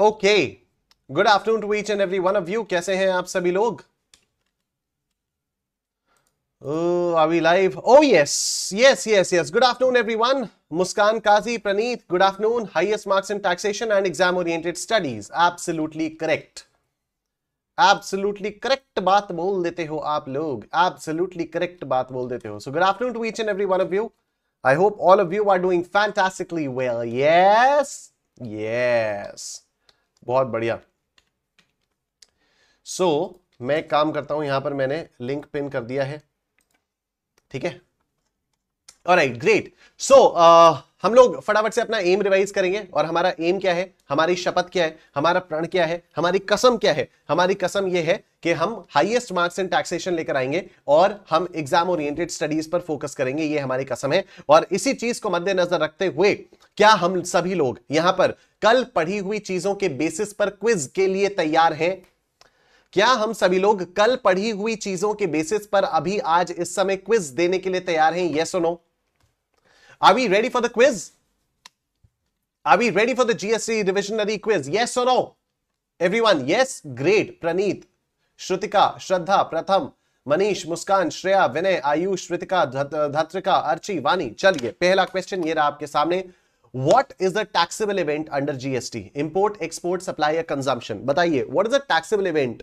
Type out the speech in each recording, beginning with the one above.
Okay good afternoon to each and every one of you कैसे हैं आप सभी लोग are we live oh yes yes yes yes good afternoon everyone Muskan Kazi Praneet good afternoon highest marks in taxation and exam oriented studies absolutely correct absolutely correct बात बोल देते हो आप लोग एब्सोल्युटली करेक्ट बात बोल देते हो so good afternoon to each and every one of you I hope all of you are doing fantastically well yes yes बहुत बढ़िया सो so, मैं काम करता हूं यहां पर मैंने लिंक पिन कर दिया है ठीक है और राइट ग्रेट सो हम लोग फटाफट से अपना एम रिवाइज करेंगे और हमारा एम क्या है हमारी शपथ क्या है हमारा प्रण क्या है हमारी कसम क्या है हमारी कसम यह है कि हम हाईएस्ट मार्क्स इन टैक्सेशन लेकर आएंगे और हम एग्जाम ओरिएंटेड स्टडीज पर फोकस करेंगे ये हमारी कसम है और इसी चीज को मद्देनजर रखते हुए क्या हम सभी लोग यहां पर कल पढ़ी हुई चीजों के बेसिस पर क्विज के लिए तैयार हैं क्या हम सभी लोग कल पढ़ी हुई चीजों के बेसिस पर अभी आज इस समय क्विज देने के लिए तैयार हैं यस और no Are we ready for the quiz? Are we ready for the GSC divisionary quiz? Yes or no? Everyone, yes? Great. Praneet, Shrutika, Shraddha, Pratham, Manish, Muskan, Shreya, Vinay, Ayush, Shrutika, Dhatrika, Archi, Vani. चलिए Pehla question ye रहा आपके सामने What is the taxable event under GST? Import, export, supply, or consumption? बताइए, what is the taxable event?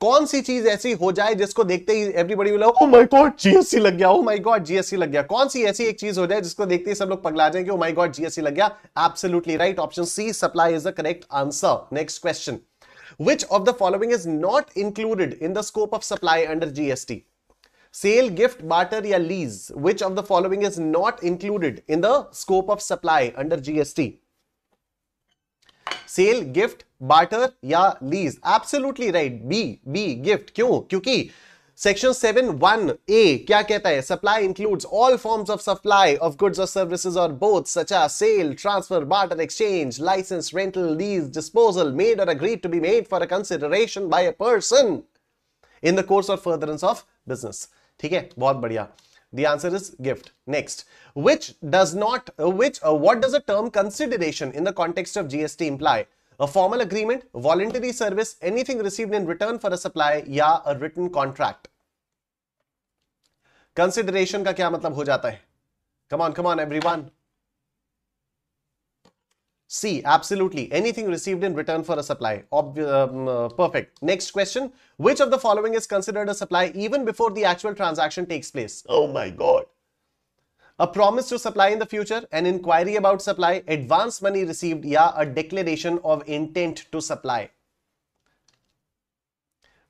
कौन सी चीज ऐसी हो जाए जिसको देखते ही एवरीबडी बोला ओ माय गॉड जीएससी लग गया ओ माय गॉड जीएससी लग गया कौन सी ऐसी एक चीज हो जाए जिसको देखते ही सब लोग पगला जाएंगे ओ माय गॉड जीएससी लग गया absolutely right option C supply is the correct answer next question which of the following is not included in the scope of supply under GST sale gift barter या lease which of the following is not included in the scope of supply under GST sale gift barter या lease absolutely right B B gift क्यों क्योंकि section seven one A क्या कहता है supply includes all forms of supply of goods और services और both such as sale transfer barter exchange licence rental lease disposal made और agreed to be made for a consideration by a person in the course of furtherance of business ठीक है बहुत बढ़िया The answer is gift next which does not which what what does the term consideration in the context of GST a formal agreement, voluntary service, anything received in return for a supply या a written contract. Consideration का क्या मतलब हो जाता है Come on, come on, everyone. C, absolutely. Anything received in return for a supply. Ob um, uh, perfect. Next question. Which of the following is considered a supply even before the actual transaction takes place? Oh my God a promise to supply in the future, an inquiry about supply, advance money received, yeah, a declaration of intent to supply.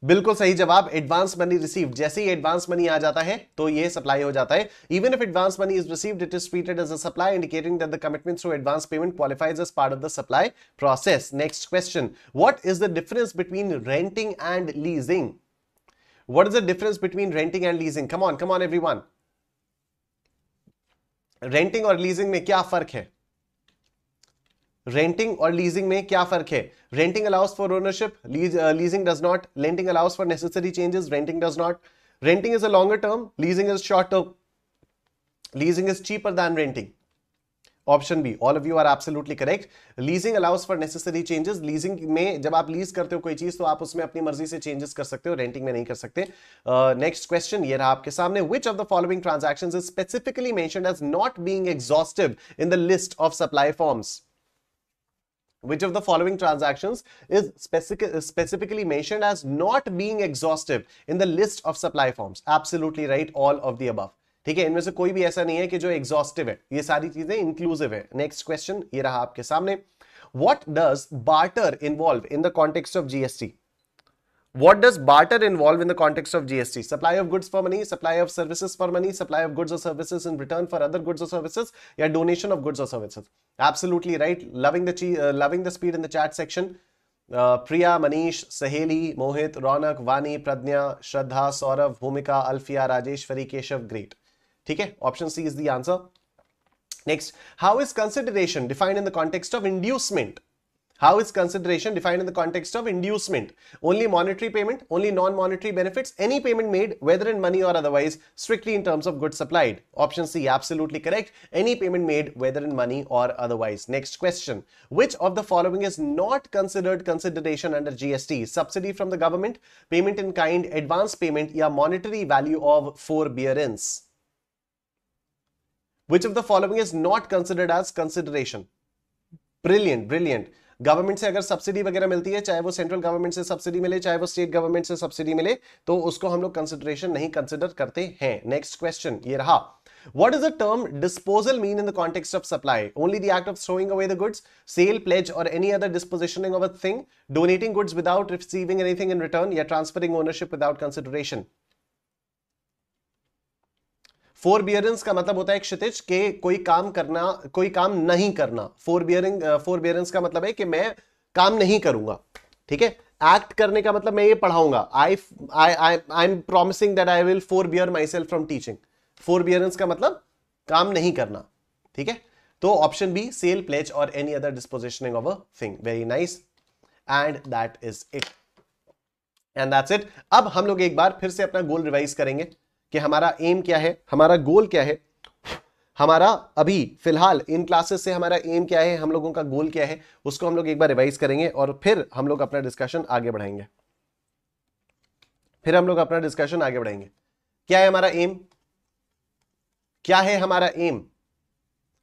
बिल्कुल सही जवाब advance money received. जैसे ही advance money आ जाता है तो ये supply हो जाता है even if advance money is received it is treated as a supply indicating that the commitment through advance payment qualifies as part of the supply process next question what is the difference between renting and leasing What is the difference between renting and leasing? Come on, come on, everyone. Renting और leasing में क्या फर्क है renting और leasing में क्या फर्क है renting allows for ownership leasing does not renting allows for necessary changes renting does not renting is a longer term leasing is short term leasing is cheaper than renting option B all of you are absolutely correct leasing allows for necessary changes leasing में जब आप lease करते हो कोई चीज तो आप उसमें अपनी मर्जी से चेंजेस कर सकते हो रेंटिंग में नहीं कर सकते नेक्स्ट uh, क्वेश्चन ये रहा आपके सामने which of the following transaction is specifically mention as not being exhaustive in the list of supply forms which of the following transactions is specific, specifically mentioned as not being exhaustive in the list of supply forms? Absolutely right, all of the above. ठीक है इनमें से कोई भी ऐसा नहीं है कि जो एग्जॉस्टिव है ये सारी चीजें इंक्लूसिव है नेक्स्ट क्वेश्चन ये रहा आपके सामने what does barter involve in the context of GST What does barter involve in the context of GST? Supply of goods for money, supply of services for money, supply of goods or services in return for other goods or services, yeah, donation of goods or services. Absolutely right. Loving the uh, loving the speed in the chat section. Uh, Priya, Manish, Saheli, Mohit, Ronak, Vani, Pradnya, Shraddha, Saurav, Bhumika, Alfia, Rajesh, Fari, Keshav, great. ठीक है option C is the answer Next, how is consideration defined in the context of inducement? How is consideration defined in the context of inducement? Only monetary payment, only non-monetary benefits, any payment made, whether in money or otherwise, strictly in terms of goods supplied. Option C, absolutely correct. Any payment made, whether in money or otherwise. Next question. Which of the following is not considered consideration under GST? Subsidy from the government, payment in kind, advance payment, or monetary value of forbearance? Which of the following is not considered as consideration? Brilliant, brilliant. Government से अगर subsidy वगैरह मिलती है चाहे वो central government से subsidy मिले चाहे वो स्टेट गवर्नमेंट से सब्सिडी मिले तो उसको हम लोग कंसिडरेशन नहीं कंसिडर करते हैं नेक्स्ट क्वेश्चन ये रहा What does the term disposal mean in the context of supply? Only the act of throwing away the goods, sale, pledge, or any other dispositioning of a thing, donating goods without receiving anything in return, yet transferring ownership without consideration. Forbearance का मतलब होता है क्षितिज के कोई काम करना कोई काम नहीं करना फोर बियरिंग फोर बियरेंस का मतलब है कि मैं काम नहीं करूंगा ठीक है एक्ट करने का मतलब मैं ये पढ़ाऊंगा I I I am promising that I will forbear myself from teaching forbearance का मतलब काम नहीं करना ठीक है तो ऑप्शन बी सेल प्लेज और any other dispositioning of a thing very nice and that is it and that's it अब हम लोग एक बार फिर से अपना गोल रिवाइज करेंगे कि हमारा एम क्या है हमारा गोल क्या है हमारा अभी फिलहाल इन क्लासेस से हमारा एम क्या है हम लोगों का गोल क्या है उसको हम लोग एक बार रिवाइज करेंगे और फिर हम लोग अपना डिस्कशन आगे बढ़ाएंगे फिर हम लोग अपना डिस्कशन आगे बढ़ाएंगे क्या है हमारा एम क्या है हमारा aim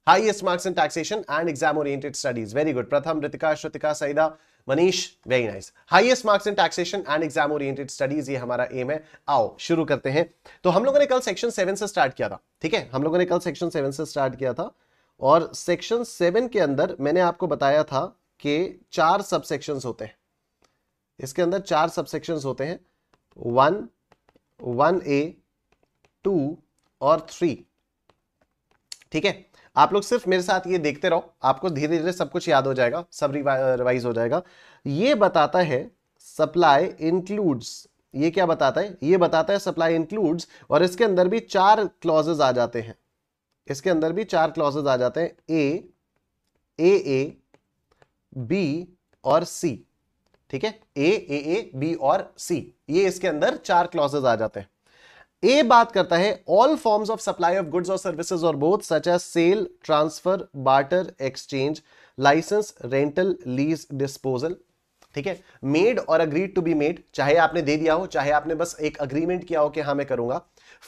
highest marks in taxation and exam oriented studies very good Pratham Ritika Shrutika Saeeda Manish very nice highest marks in taxation and exam oriented studies ये हमारा एम है आओ शुरू करते हैं तो हम लोगों ने कल सेक्शन सेवन से स्टार्ट किया था ठीक है हम लोगों ने कल सेक्शन सेवन से स्टार्ट किया था और सेक्शन सेवन के अंदर मैंने आपको बताया था कि चार सबसेक्शन होते हैं इसके अंदर चार सबसेक्शन होते हैं वन वन ए टू और थ्री ठीक है आप लोग सिर्फ मेरे साथ ये देखते रहो आपको धीरे धीरे सब कुछ याद हो जाएगा सब रिवाइज हो जाएगा ये बताता है सप्लाई इंक्लूड्स ये क्या बताता है ये बताता है सप्लाई इंक्लूड्स और इसके अंदर भी चार क्लॉजेज आ जाते हैं इसके अंदर भी चार क्लॉजेज आ जाते हैं ए ए ए बी और सी ठीक है ए ए ए बी और सी ये इसके अंदर चार क्लॉजेज आ जाते हैं ए बात करता है all forms of supply of goods और सर्विसेज और both such as sale transfer barter exchange licence rental lease disposal ठीक है मेड और अग्रीड टू बी मेड चाहे आपने दे दिया हो चाहे आपने बस एक अग्रीमेंट किया हो कि हाँ मैं करूंगा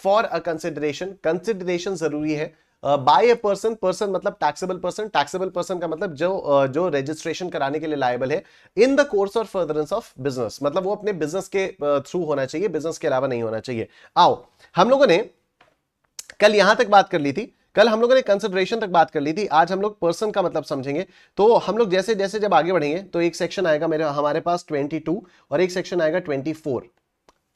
फॉर अ कंसिडरेशन कंसिडरेशन जरूरी है बाय ए पर्सन पर्सन मतलब टैक्सेबल पर्सन टैक्सेबल पर्सन का मतलब जो uh, जो रजिस्ट्रेशन कराने के लिए लायबल है इन द कोर्स और फर्दरेंस ऑफ बिजनेस मतलब वो अपने बिजनेस के थ्रू uh, होना चाहिए बिजनेस के अलावा नहीं होना चाहिए आओ हम लोगों ने कल यहां तक बात कर ली थी कल हम लोगों ने कंसिडरेशन तक बात कर ली थी आज हम लोग पर्सन का मतलब समझेंगे तो हम लोग जैसे जैसे जब आगे बढ़ेंगे तो एक सेक्शन आएगा मेरे हमारे पास 22 और एक सेक्शन आएगा 24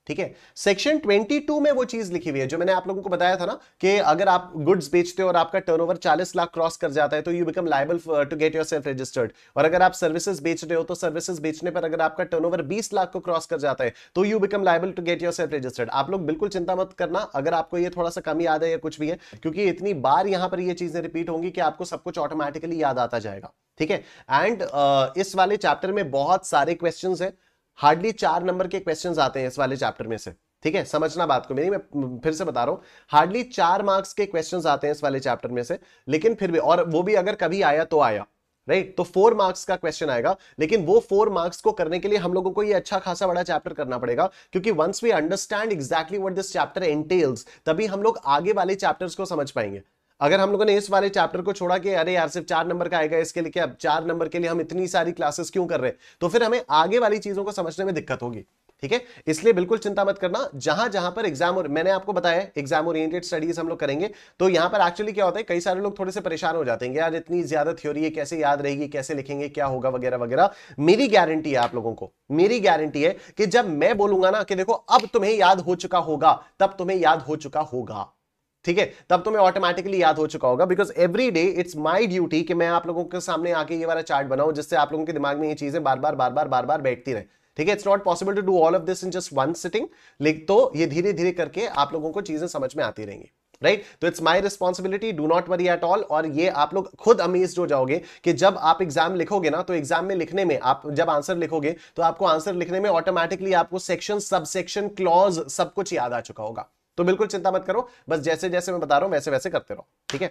ठीक है सेक्शन 22 में वो चीज लिखी हुई है जो मैंने आप लोगों को बताया था ना कि अगर आप गुड्स बेचते हो और आपका टर्नओवर 40 लाख क्रॉस कर जाता है तो you become liable to get yourself registered और अगर आप सर्विसेज बेच रहे हो तो सर्विसेज बेचने पर अगर आपका टर्न ओवर लाख को क्रॉस कर जाता है तो you become liable to get yourself registered आप लोग बिल्कुल चिंता मत करना अगर आपको ये थोड़ा सा कमी याद है या कुछ भी है क्योंकि इतनी बार यहां पर ये चीजें रिपीट होंगी कि आपको सब कुछ ऑटोमेटिकली याद आता जाएगा ठीक है एंड इस वाले चैप्टर में बहुत सारे क्वेश्चन है हार्डली चार नंबर के क्वेश्चन आते हैं इस वाले चैप्टर में से ठीक है समझना बात को मेरी मैं फिर से बता रहा हूं हार्डली चार मार्क्स के क्वेश्चन आते हैं इस वाले चैप्टर में से लेकिन फिर भी और वो भी अगर कभी आया तो आया राइट तो फोर मार्क्स का क्वेश्चन आएगा लेकिन वो फोर मार्क्स को करने के लिए हम लोगों को ये अच्छा खासा बड़ा चैप्टर करना पड़ेगा क्योंकि once we understand exactly what this chapter entails तभी हम लोग आगे वाले चैप्टर्स को समझ पाएंगे अगर हम लोगों ने इस वाले चैप्टर को छोड़ा कि अरे यार सिर्फ चार नंबर का आएगा इसके लिए अब चार नंबर के लिए हम इतनी सारी क्लासेस क्यों कर रहे हैं तो फिर हमें आगे वाली चीजों को समझने में दिक्कत होगी ठीक है इसलिए बिल्कुल चिंता मत करना जहां जहां पर एग्जाम और मैंने आपको बताया एग्जाम ओरिएंटेड स्टडीज हम लोग करेंगे तो यहां पर एक्चुअली क्या होता है कई सारे लोग थोड़े से परेशान हो जाते हैं यार इतनी ज्यादा थ्योरी है कैसे याद रहेगी कैसे लिखेंगे क्या होगा वगैरह वगैरह मेरी गारंटी है आप लोगों को मेरी गारंटी है कि जब मैं बोलूंगा ना कि देखो अब तुम्हें याद हो चुका होगा तब तुम्हें याद हो चुका होगा ठीक है तब तो मैं ऑटोमेटिकली याद हो चुका होगा because every day it's my duty कि मैं आप लोगों के सामने आके ये वाला चार्ट बनाऊं जिससे आप लोगों के दिमाग में ये चीजें बार बार बार बार बार बार बैठती रहे ठीक है it's not possible to do all of this in just one sitting लेकिन तो ये धीरे धीरे करके आप लोगों को चीजें समझ में आती रहेंगी राइट तो it's my responsibility do not worry at all और ये आप लोग खुद अमेज हो जाओगे कि जब आप एग्जाम लिखोगे ना तो एग्जाम में लिखने में आप जब आंसर लिखोगे तो आपको आंसर लिखने में ऑटोमेटिकली आपको सेक्शन सब सेक्शन क्लॉज सब कुछ याद आ चुका होगा तो बिल्कुल चिंता मत करो बस जैसे जैसे मैं बता रहा हूं वैसे वैसे करते रहो ठीक है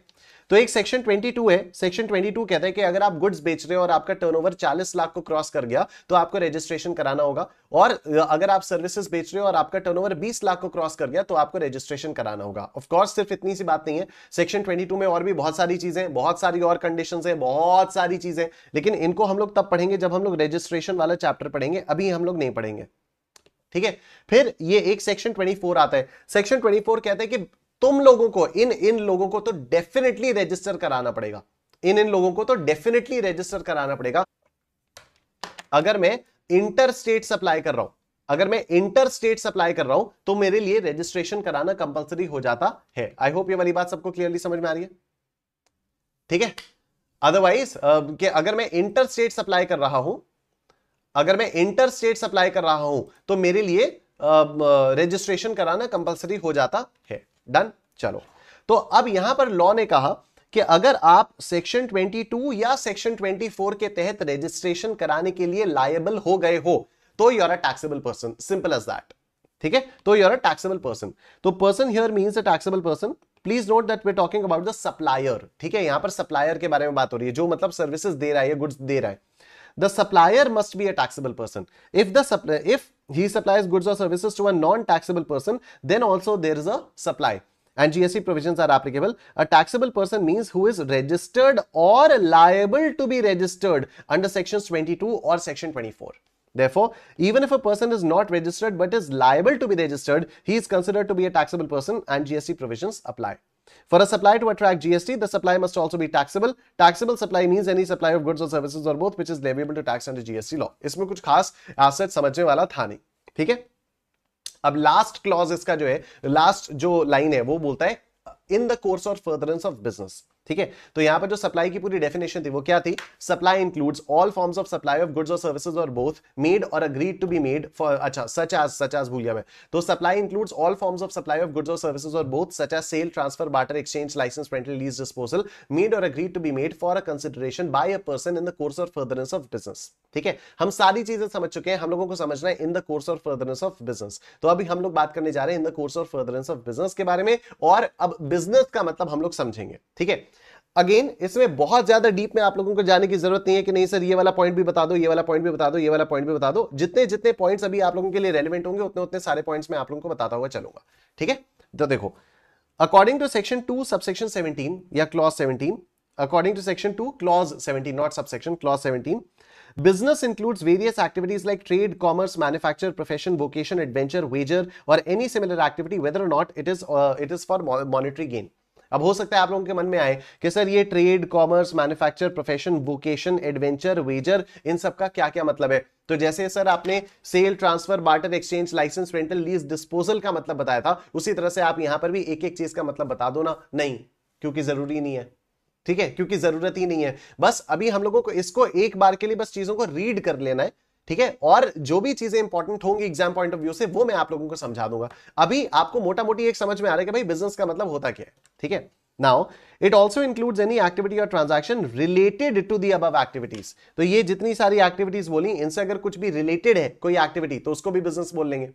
तो एक सेक्शन 22 है सेक्शन 22 कहता है कि अगर आप गुड्स बेच रहे हो और आपका टर्नओवर 40 लाख को क्रॉस कर गया तो आपको रजिस्ट्रेशन कराना होगा और अगर आप सर्विसेज बेच रहे हो और आपका टर्नओवर 20 लाख को क्रॉस कर गया तो आपको रजिस्ट्रेशन कराना होगा ऑफकोर्स सिर्फ इतनी सी बात नहीं है सेक्शन ट्वेंटी में और भी बहुत सारी चीजें बहुत सारी और कंडीशन है बहुत सारी चीजें लेकिन इनको हम लोग तब पढ़ेंगे जब हम लोग रजिस्ट्रेशन वाला चैप्टर पढ़ेंगे अभी हम लोग नहीं पढ़ेंगे ठीक है फिर ये एक सेक्शन 24 आता है सेक्शन 24 कहता है कि तुम लोगों को इन इन लोगों को तो डेफिनेटली रजिस्टर कराना पड़ेगा इन इन लोगों को तो डेफिनेटली रजिस्टर कराना पड़ेगा अगर मैं इंटर स्टेट सप्लाई कर रहा हूं अगर मैं इंटर स्टेट सप्लाई कर रहा हूं तो मेरे लिए रजिस्ट्रेशन कराना कंपलसरी हो जाता है आई होप ये वाली बात सबको क्लियरली समझ में आ रही है ठीक है अदरवाइज अगर मैं इंटर स्टेट सप्लाई कर रहा हूं अगर मैं इंटर स्टेट सप्लाई कर रहा हूं तो मेरे लिए रजिस्ट्रेशन कराना कंपलसरी हो जाता है डन चलो तो अब यहां पर लॉ ने कहा कि अगर आप सेक्शन 22 या सेक्शन 24 के तहत रजिस्ट्रेशन कराने के लिए लायबल हो गए हो तो you are a taxable person simple as that ठीक है तो you are a taxable person तो person here means a taxable person please note that we talking about the supplier ठीक है यहां पर सप्लायर के बारे में बात हो रही है जो मतलब सर्विसेज दे रहा है गुड्स दे रहा है the supplier must be a taxable person. If the supply, if he supplies goods or services to a non-taxable person, then also there is a supply. And GST provisions are applicable. A taxable person means who is registered or liable to be registered under sections 22 or section 24. Therefore, even if a person is not registered but is liable to be registered, he is considered to be a taxable person and GST provisions apply. For a supply to attract GST, the supply must also be taxable. Taxable supply means any supply of goods or services or both which is leviable to tax under GST law. इसमें कुछ खास asset समझने वाला था नहीं ठीक है अब last clause इसका जो है last जो line है वो बोलता है in the course or furtherance of business. ठीक है तो यहां पर जो सप्लाई की पूरी डेफिनेशन थी वो क्या थी supply includes all forms of supply of goods और सर्विसेज और बोथ मेड और agreed to be made for अच्छा सच एज सच एज भूलिया गया मैं तो supply includes all forms of supply of goods और सर्विसेज और both such as sale transfer barter exchange licence rental lease disposal made और agreed to be made for a consideration by a person in the course of furtherance of business ठीक है हम सारी चीजें समझ चुके हैं हम लोगों को समझना है in the course of furtherance of business तो अभी हम लोग बात करने जा रहे हैं in the course of furtherance of business के बारे में और अब बिजनेस का मतलब हम लोग समझेंगे ठीक है अगेन इसमें बहुत ज्यादा डीप में आप लोगों को जाने की जरूरत नहीं है कि नहीं सर ये वाला पॉइंट भी बता दो ये वाला पॉइंट भी बता दो ये वाला पॉइंट भी बता दो जितने जितने पॉइंट्स अभी आप लोगों के लिए रेलिवेंट होंगे उतने उतने सारे पॉइंट्स में आप लोगों को बताता हुआ चलूंगा ठीक है तो देखो according to section two subsection seventeen या clause seventeen according to section two clause seventeen not subsection clause seventeen business includes various activities like trade commerce manufacture profession vocation adventure wager और any similar activity whether not it is it is for monetary gain अब हो सकता है आप लोगों के मन में आए कि सर ये trade commerce manufacture profession vocation adventure wager इन सब का क्या क्या मतलब है तो जैसे सर आपने sale transfer barter exchange licence rental lease disposal का मतलब बताया था उसी तरह से आप यहां पर भी एक एक चीज का मतलब बता दो ना नहीं क्योंकि जरूरी नहीं है ठीक है क्योंकि जरूरत ही नहीं है बस अभी हम लोगों को इसको एक बार के लिए बस चीजों को रीड कर लेना है ठीक है और जो भी चीजें इंपॉर्टेंट होंगी एग्जाम पॉइंट ऑफ व्यू से वो मैं आप लोगों को समझा दूंगा अभी आपको मोटा मोटी एक समझ में आ रहा है कि भाई बिजनेस का मतलब होता क्या है ठीक है now it also includes any activity और ट्रांजेक्शन रिलेटेड टू दी अब एक्टिविटीज तो ये जितनी सारी एक्टिविटीज बोली इनसे अगर कुछ भी रिलेटेड है कोई एक्टिविटी तो उसको भी बिजनेस बोल लेंगे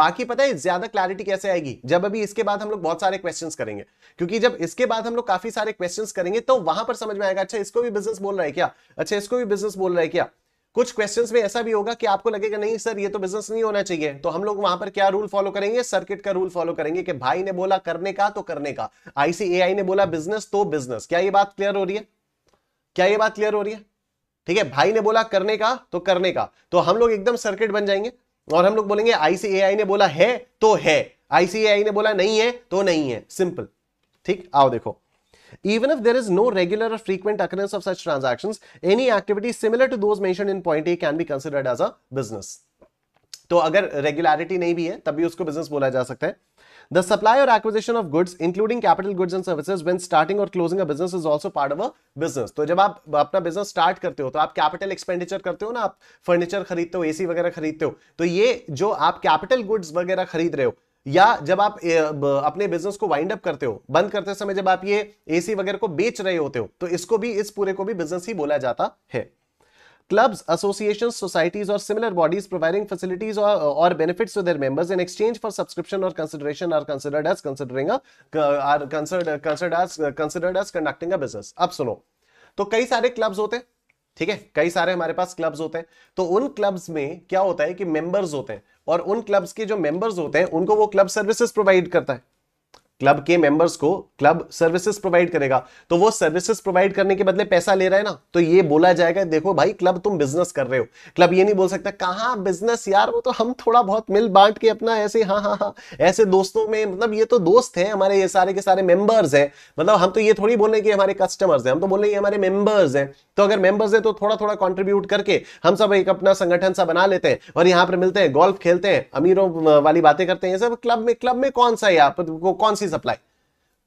बाकी पता है ज्यादा क्लैरिटी कैसे आएगी जब अभी इसके बाद हम लोग बहुत सारे क्वेश्चंस करेंगे क्योंकि जब इसके बाद हम लोग काफी सारे क्वेश्चंस करेंगे तो वहां पर समझ में आएगा अच्छा इसको भी बिजनेस बोल रहा है क्या अच्छा इसको भी बिजनेस बोल रहा है क्या कुछ क्वेश्चंस में ऐसा भी होगा कि आपको लगेगा नहीं सर ये तो बिजनेस नहीं होना चाहिए तो हम लोग वहां पर क्या रूल फॉलो करेंगे सर्किट का रूल फॉलो करेंगे कि भाई ने बोला करने का तो करने का आईसीएआई ने बोला बिजनेस तो बिजनेस क्या ये बात क्लियर हो रही है क्या ये बात क्लियर हो रही है ठीक है भाई ने बोला करने का तो करने का तो हम लोग एकदम सर्किट बन जाएंगे और हम लोग बोलेंगे आईसीएआई ने बोला है तो है आईसीएआई ने बोला नहीं है तो नहीं है सिंपल ठीक आओ देखो even if there is no regular or frequent occurrence of such transactions any activity similar to those mentioned in point a can be considered as a business तो अगर रेगुलरिटी नहीं भी है तब भी उसको बिजनेस बोला जा सकता है द सप्लाई और acquisition of goods including capital goods and services when starting और closing a business is also part of a business तो जब आप अपना बिजनेस स्टार्ट करते हो तो आप कैपिटल एक्सपेंडिचर करते हो ना आप फर्नीचर खरीदते हो एसी वगैरह खरीदते हो तो ये जो आप कैपिटल गुड्स वगैरह खरीद रहे हो या जब आप अपने बिजनेस को वाइंड अप करते हो बंद करते समय जब आप ये एसी वगैरह को बेच रहे होते हो तो इसको भी इस पूरे को भी बिजनेस ही बोला जाता है क्लब्स एसोसिएशन सोसाइटीज और सिमिलर बॉडीज प्रोवाइडिंग फैसिलिटीज और benefit their members in exchange for subscription और consideration are considered as considering considered as considered as conducting a business अब सुनो तो कई सारे क्लब्स होते हैं ठीक है कई सारे हमारे पास क्लब्स होते हैं तो उन क्लब्स में क्या होता है कि मेंबर्स होते हैं और उन क्लब्स के जो मेंबर्स होते हैं उनको वो क्लब सर्विसेज प्रोवाइड करता है क्लब के मेंबर्स को क्लब सर्विसेज प्रोवाइड करेगा तो वो सर्विसेज प्रोवाइड करने के बदले पैसा ले रहा है ना तो ये बोला जाएगा देखो भाई क्लब तुम बिजनेस कर रहे हो क्लब ये नहीं बोल सकता कहा बिजनेस यार वो तो हम थोड़ा बहुत मिल बांट के अपना ऐसे हाँ हाँ हाँ ऐसे दोस्तों में मतलब ये तो दोस्त है हमारे ये सारे के सारे मेंबर्स है मतलब हम तो ये थोड़ी बोल रहे कि हमारे कस्टमर्स है हम तो बोल रहे हैं हमारे मेंबर्स है तो अगर मेंबर्स है तो थोड़ा थोड़ा कॉन्ट्रीब्यूट करके हम सब एक अपना संगठन सा बना लेते हैं और यहाँ पर मिलते हैं गोल्फ खेलते हैं अमीरों वाली बातें करते हैं सब क्लब में क्लब में कौन सा है आप तो कौन सी overseas अप्लाई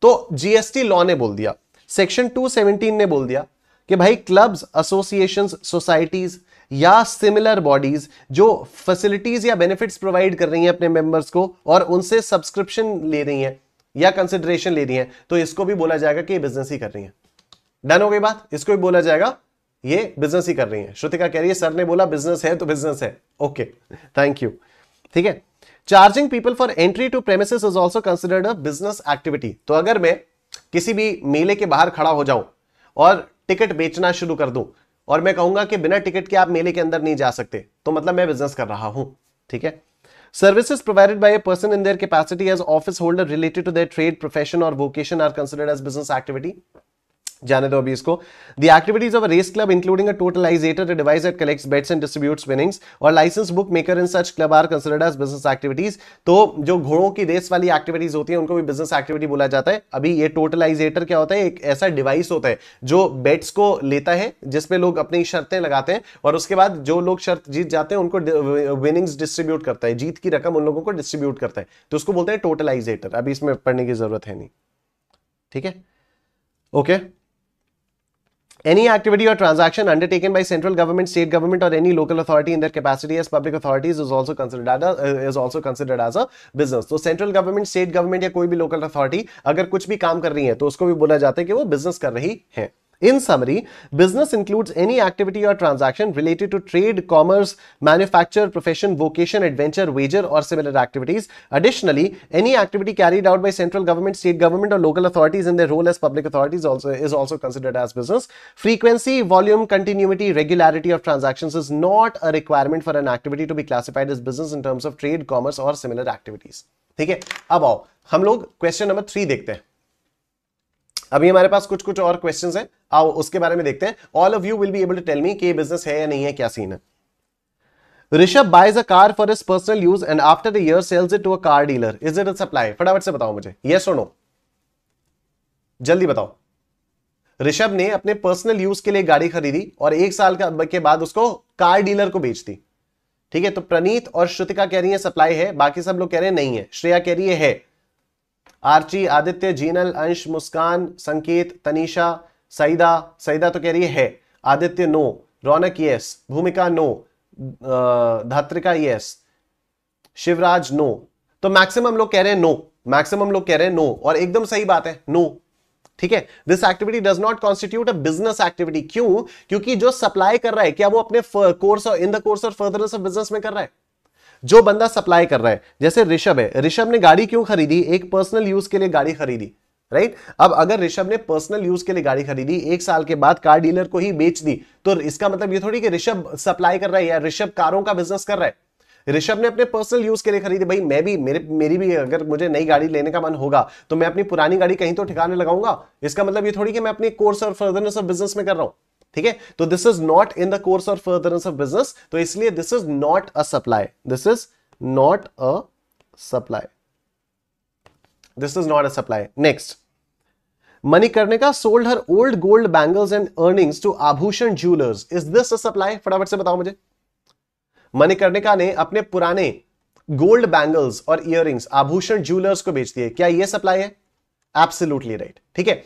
तो जीएसटी लॉ ने बोल दिया सेक्शन 217 ने बोल दिया कि भाई क्लब्स एसोसिएशन सोसाइटीज या सिमिलर बॉडीज जो फैसिलिटीज या बेनिफिट्स प्रोवाइड कर रही हैं अपने मेंबर्स को और उनसे सब्सक्रिप्शन ले रही हैं या कंसिडरेशन ले रही हैं तो इसको भी बोला जाएगा कि ये बिजनेस ही कर रही हैं डन हो गई बात इसको भी बोला जाएगा ये बिजनेस ही कर रही हैं श्रुतिका कह रही है सर ने बोला बिजनेस है तो बिजनेस है ओके थैंक यू ठीक है charging people for entry to premise is also considered a business activity तो अगर मैं किसी भी मेले के बाहर खड़ा हो जाऊं और टिकट बेचना शुरू कर दूं और मैं कहूंगा कि बिना टिकट के आप मेले के अंदर नहीं जा सकते तो मतलब मैं बिजनेस कर रहा हूं ठीक है services provided by a person in their capacity as office holder related to their trade profession और vocation are considered as business activity जाने दो अभी इसको the activities of race club including a totalizator device that collects bets and distributes winnings और licence bookmaker in such club are considered as business activities तो जो घोड़ों की race वाली एक्टिविटीज होती है उनको भी बिजनेस एक्टिविटी बोला जाता है अभी ये टोटलाइजेटर क्या होता है एक ऐसा डिवाइस होता है जो बेट्स को लेता है जिसपे लोग अपनी शर्तें लगाते हैं और उसके बाद जो लोग शर्त जीत जाते हैं उनको विनिंग्स डिस्ट्रीब्यूट करता है जीत की रकम उन लोगों को डिस्ट्रीब्यूट करता है तो उसको बोलते हैं टोटलाइजेटर अभी इसमें पढ़ने की जरूरत है नहीं ठीक है okay okay. Any activity or transaction undertaken by central government, state government, or any local authority in their capacity as public authorities is also considered as uh, is also considered as a business. so central government state government ya koi bhi local authority agar kuch bhi kaam kar rahi hai to usko bhi bola jata hai ki wo business kar rahi hai In summary, business includes any activity or transaction related to trade, commerce, manufacture, profession, vocation, adventure, wager, or similar activities. Additionally, any activity carried out by central government, state government, or local authorities in their role as public authorities also is also considered as business. Frequency, volume, continuity, regularity of transactions is not a requirement for an activity to be classified as business in terms of trade, commerce, or similar activities. Okay. Now, अब आओ हम लोग question number अभी हमारे पास कुछ कुछ और question है आओ उसके बारे में देखते हैं all of you will be able to tell me कि बिजनेस है या नहीं है क्या सीन है Rishabh buys a car for his personal use and after the year sells it to a car dealer is it a supply फटाफट से बताओ मुझे ये सुनो जल्दी बताओ ऋषभ ने अपने पर्सनल यूज के लिए गाड़ी खरीदी और एक साल के बाद उसको कार डीलर को बेच दी ठीक है तो प्रनीत और श्रुतिका कह रही है सप्लाई है बाकी सब लोग कह रहे हैं नहीं है श्रेया कह रही है, है। आर्ची आदित्य जीनल अंश मुस्कान संकेत तनीषा सईदा सईदा तो कह रही है Aditya no Raunak yes Bhumika no Dhatrika yes Shivraj no तो मैक्सिमम लोग कह रहे हैं नो मैक्सिमम लोग कह रहे हैं नो और एकदम सही बात है नो ठीक है this activity does not constitute a business activity क्यों क्योंकि जो सप्लाई कर रहा है क्या वो अपने कोर्स इन द कोर्स और फर्दर ऑफ बिजनेस में कर रहा है जो बंदा सप्लाई कर रहा है जैसे ऋषभ है ऋषभ ने गाड़ी क्यों खरीदी एक पर्सनल यूज के लिए गाड़ी खरीदी राइट अब अगर ऋषभ ने पर्सनल यूज के लिए गाड़ी खरीदी एक साल के बाद कार डीलर को ही बेच दी तो इसका मतलब ये थोड़ी कि ऋषभ सप्लाई कर रहा है या ऋषभ कारों का बिजनेस कर रहा है ऋषभ ने अपने पर्सनल यूज के लिए खरीदी भाई मैं भी मेरे मेरी भी अगर मुझे नई गाड़ी लेने का मन होगा तो मैं अपनी पुरानी गाड़ी कहीं तो ठिकाने लगाऊंगा इसका मतलब ये थोड़ी कि मैं अपनी कोर्स और फर्दरनेस ऑफ बिजनेस में कर रहा हूं ठीक है तो this is not in the course और फर्दरेंस ऑफ बिजनेस तो इसलिए this is not a supply this is not a supply this is not a supply next Manikarnika sold her old gold bangles and earrings to Aabhushan jewellers is this a supply फटाफट से बताओ मुझे Manikarnika ने अपने पुराने gold bangles और earrings Aabhushan jewellers को बेच दिए क्या यह सप्लाई है एब्सोल्युटली राइट ठीक है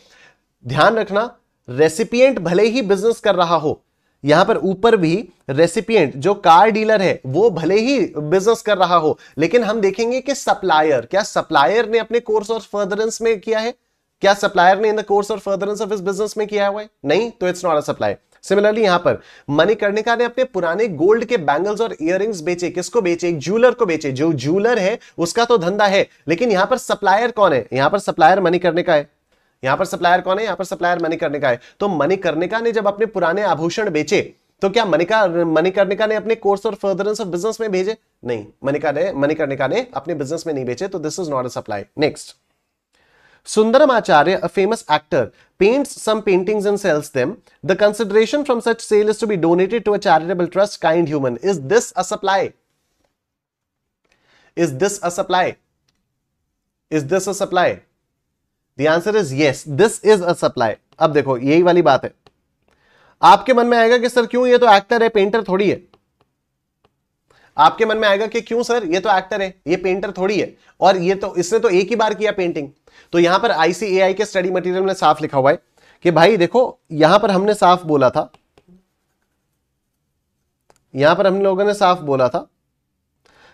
ध्यान रखना रेसिपियंट भले ही बिजनेस कर रहा हो यहां पर ऊपर भी रेसिपियंट जो कार डीलर है वो भले ही बिजनेस कर रहा हो लेकिन हम देखेंगे कि सप्लायर क्या सप्लायर ने अपने कोर्स और फर्दरेंस में किया है क्या सप्लायर ने इन द कोर्स और फर्दरेंस ऑफ इस बिजनेस में किया हुआ है नहीं तो it's not a supplier similarly यहां पर मणिकर्णिका ने अपने पुराने गोल्ड के बैंगल्स और इयर बेचे किसको बेचे एक ज्वेलर को बेचे जो ज्वेलर है उसका तो धंधा है लेकिन यहां पर सप्लायर कौन है यहां पर सप्लायर मणिकर्णिका है यहां पर सप्लायर कौन है यहां पर सप्लायर मनिकर्णिका है तो मनिकर्णिका ने जब अपने पुराने आभूषण बेचे तो क्या मनिका मनिकर्णिका ने अपने कोर्स और फर्दरेंस ऑफ बिजनेस में भेजे नहीं मनिका ने मनिकर्णिका ने अपने बिजनेस में नहीं बेचे तो this is not a supply next Sundaram Acharya famous actor paints some paintings and sells them the consideration from such sale is to be donated to a charitable trust kind human is this a supply is this a supply is this a supply the answer is yes this is a supply अब देखो यही वाली बात है आपके मन में आएगा कि सर क्यों ये तो एक्टर है पेंटर थोड़ी है आपके मन में आएगा कि क्यों सर ये तो एक्टर है ये पेंटर थोड़ी है और ये तो इसने तो एक ही बार किया पेंटिंग तो यहां पर आईसीएआई के स्टडी मटेरियल में साफ लिखा हुआ है कि भाई देखो यहां पर हमने साफ बोला था यहां पर हम लोगों ने साफ बोला था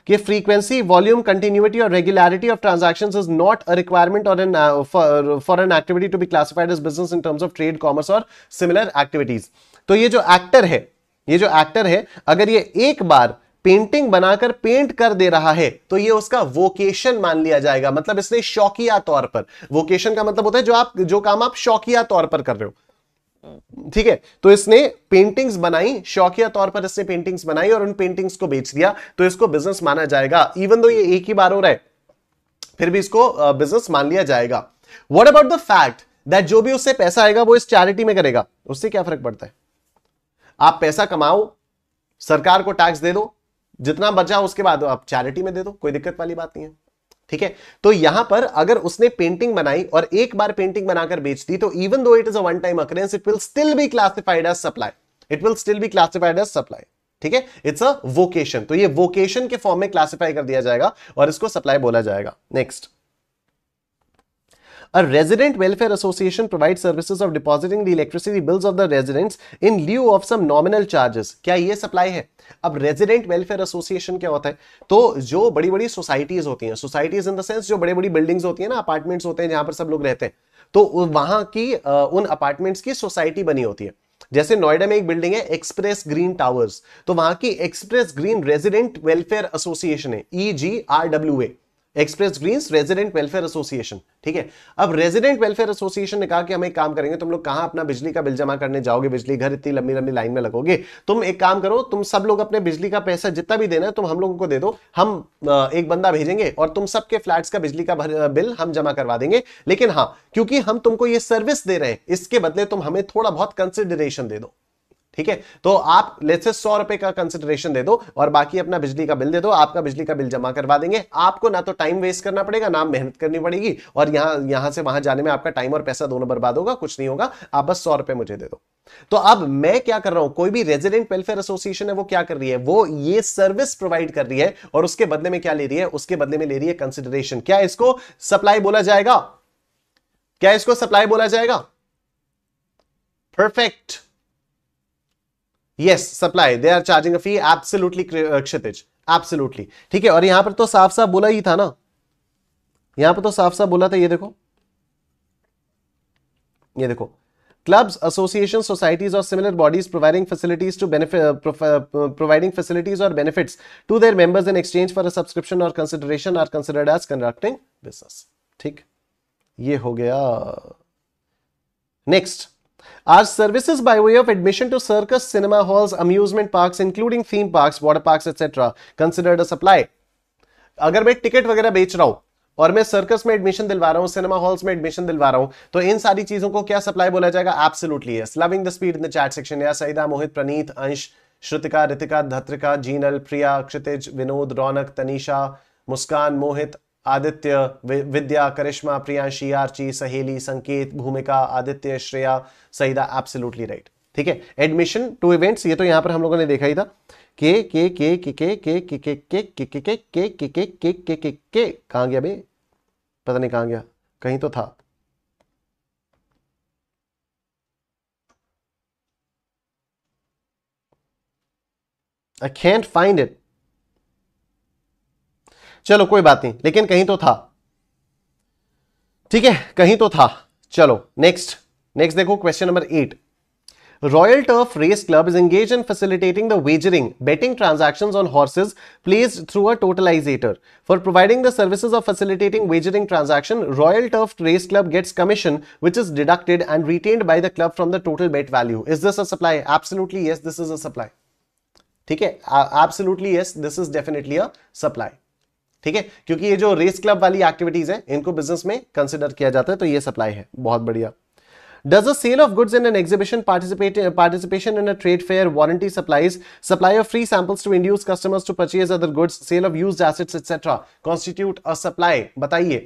कि फ्रीक्वेंसी वॉल्यूम कंटिन्यूटी और regularity of transaction is not a requirement और for an activity to be classified as business in terms of trade commerce और सिमिलर एक्टिविटीज तो ये जो एक्टर है ये जो एक्टर है अगर ये एक बार पेंटिंग बनाकर पेंट कर दे रहा है तो ये उसका वोकेशन मान लिया जाएगा मतलब इसने शौकिया तौर पर वोकेशन का मतलब होता है जो आप जो काम आप शौकिया तौर पर कर रहे हो ठीक है तो इसने पेंटिंग्स बनाई शौकिया तौर पर इसने पेंटिंग्स बनाई और उन पेंटिंग्स को बेच दिया तो इसको बिजनेस माना जाएगा इवन दो ये एक ही बार हो रहा है फिर भी इसको बिजनेस मान लिया जाएगा what about the fact that जो भी उससे पैसा आएगा वो इस चैरिटी में करेगा उससे क्या फर्क पड़ता है आप पैसा कमाओ सरकार को टैक्स दे दो जितना बचा उसके बाद आप चैरिटी में दे दो कोई दिक्कत वाली बात नहीं है ठीक है तो यहां पर अगर उसने पेंटिंग बनाई और एक बार पेंटिंग बनाकर बेच दी तो even though it is a one time occurrence it will still be classified as supply it will still be classified as supply ठीक है इट्स अ वोकेशन तो ये वोकेशन के फॉर्म में क्लासिफाई कर दिया जाएगा और इसको सप्लाई बोला जाएगा next A resident welfare association provides services of depositing the electricity bills of the residents in lieu of some nominal charges. क्या ये सप्लाई है अब रेजिडेंट वेलफेयर एसोसिएशन क्या होता है तो जो बड़ी बड़ी सोसाइटीज होती हैं सोसाइटीज इन द सेंस जो बड़ी बड़ी बिल्डिंग्स होती है ना अपार्टमेंट्स होते हैं जहां पर सब लोग रहते हैं तो वहां की उन अपार्टमेंट्स की सोसाइटी बनी होती है जैसे नोएडा में एक बिल्डिंग है एक्सप्रेस ग्रीन टावर्स तो वहां की Express Green resident welfare association है E G A Express Green resident welfare association ठीक है अब रेजिडेंट वेलफेयर एसोसिएशन ने कहा कि हम एक काम करेंगे तुम लोग कहां अपना बिजली का बिल जमा करने जाओगे बिजली घर इतनी लंबी लंबी लाइन में लगोगे तुम एक काम करो तुम सब लोग अपने बिजली का पैसा जितना भी देना है तुम हम लोगों को दे दो हम एक बंदा भेजेंगे और तुम सबके फ्लैट का बिजली का बिल हम जमा करवा देंगे लेकिन हाँ क्योंकि हम तुमको ये सर्विस दे रहे हैं इसके बदले तुम हमें थोड़ा बहुत कंसिडरेशन दे दो ठीक है तो आप लेट से सौ रुपए का कंसिडरेशन दे दो और बाकी अपना बिजली का बिल दे दो आपका बिजली का बिल जमा करवा देंगे आपको ना तो टाइम वेस्ट करना पड़ेगा ना मेहनत करनी पड़ेगी और यहां यहां से वहां जाने में आपका टाइम और पैसा दोनों बर्बाद होगा कुछ नहीं होगा आप बस सौ रुपए मुझे दे दो तो अब मैं क्या कर रहा हूं कोई भी रेजिडेंट वेलफेयर एसोसिएशन है वो क्या कर रही है वो ये सर्विस प्रोवाइड कर रही है और उसके बदले में क्या ले रही है उसके बदले में ले रही है कंसिडरेशन क्या इसको सप्लाई बोला जाएगा क्या इसको सप्लाई बोला जाएगा perfect yes supply they are charging fee absolutely Kshitij absolutely ठीक है और यहां पर तो साफ साफ बोला ही था ना यहां पर तो साफ साफ बोला था ये देखो ये देखो क्लब्स एसोसिएशन सोसाइटीज और similar bodies providing facilities to benefit providing facilities और benefits to their members in exchange for a subscription और consideration are considered as conducting business ठीक ये हो गया next Our services by way of admission to circus, cinema halls, amusement parks, including theme parks, water parks, etc. considered a supply. अगर मैं ticket वगैरह बेच रहा हूं और मैं सर्कस में एडमिशन दिलवा रहा हूं सिनेमा हॉल्स में एडमिशन दिलवा रहा हूं तो इन सारी चीजों को क्या सप्लाई बोला जाएगा absolutely yes loving the speed in the chat section या सईदा मोहित प्रनीत अंश श्रुतिका रितिका धत्रिका जीनल प्रिया क्षितिज विनोद रौनक तनिषा मुस्कान मोहित आदित्य विद्या करिश्मा प्रियांशी आर्ची सहेली संकेत भूमिका आदित्य श्रेया सईदा एब्सोल्युटली राइट ठीक है एडमिशन टू इवेंट्स ये तो यहां पर हम लोगों ने देखा ही था के के के के के के के के के के के के के के के के के के कहा गया बे पता नहीं कहा गया कहीं तो था आई कैंट फाइंड इट चलो कोई बात नहीं लेकिन कहीं तो था ठीक है कहीं तो था चलो नेक्स्ट नेक्स्ट देखो question number eight royal turf race club is engage in facilitating the wagering betting transaction on horses plays through a totalisator for providing the service of facilitating wagering transaction royal turf race club gets commission which is deducted and retain by the club from the total bet value is this supply absolutely yes this is a supply ठीक है absolutely yes this is definitely a supply ठीक है क्योंकि ये जो race club वाली activities है इनको बिजनेस में कंसिडर किया जाता है तो ये सप्लाई है बहुत बढ़िया Does the sale of goods in an exhibition participation in a trade fair warranty supplies supply of free samples to induce customers to purchase other goods sale of used assets etc constitute a supply बताइए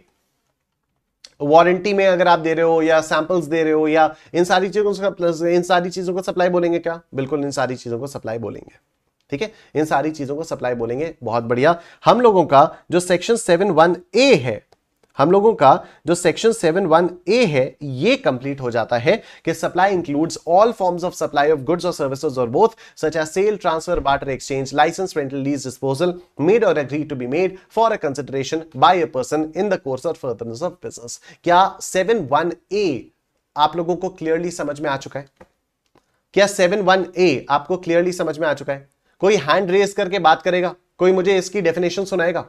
warranty में अगर आप दे रहे हो या samples दे रहे हो या इन सारी चीजों को इन सारी चीजों को सप्लाई बोलेंगे क्या बिल्कुल इन सारी चीजों को सप्लाई बोलेंगे ठीक है इन सारी चीजों को सप्लाई बोलेंगे बहुत बढ़िया हम लोगों का जो सेक्शन सेवन वन ए है हम लोगों का जो सेक्शन सेवन वन ए है ये कंप्लीट हो जाता है कि supply includes all forms of supply of goods और सर्विसेज और both such as sale transfer barter exchange licence rental lease disposal made और agree to be made for a consideration by a person in the course of furtherance of business क्या seven one A आप लोगों को clearly समझ में आ चुका है क्या सेवन वन ए आपको क्लियरली समझ में आ चुका है कोई हैंड रेस करके बात करेगा कोई मुझे इसकी डेफिनेशन सुनाएगा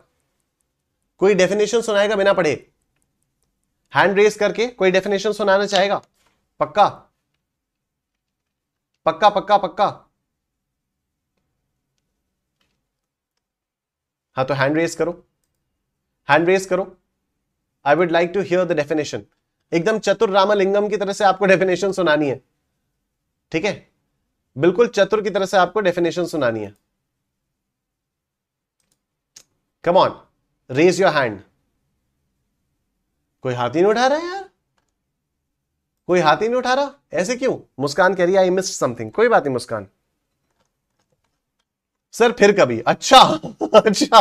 कोई डेफिनेशन सुनाएगा बिना पढ़े हैंड रेस करके कोई डेफिनेशन सुनाना चाहेगा पक्का पक्का पक्का पक्का हाँ तो हैंड रेस करो हैंड रेस करो I would like to hear the definition एकदम चतुर रामलिंगम की तरह से आपको डेफिनेशन सुनानी है ठीक है बिल्कुल चतुर की तरह से आपको डेफिनेशन सुनानी है come on raise your hand कोई हाथ ही नहीं उठा रहा है यार कोई हाथ ही नहीं उठा रहा ऐसे क्यों मुस्कान कह रही आई मिस समथिंग कोई बात नहीं मुस्कान सर फिर कभी अच्छा अच्छा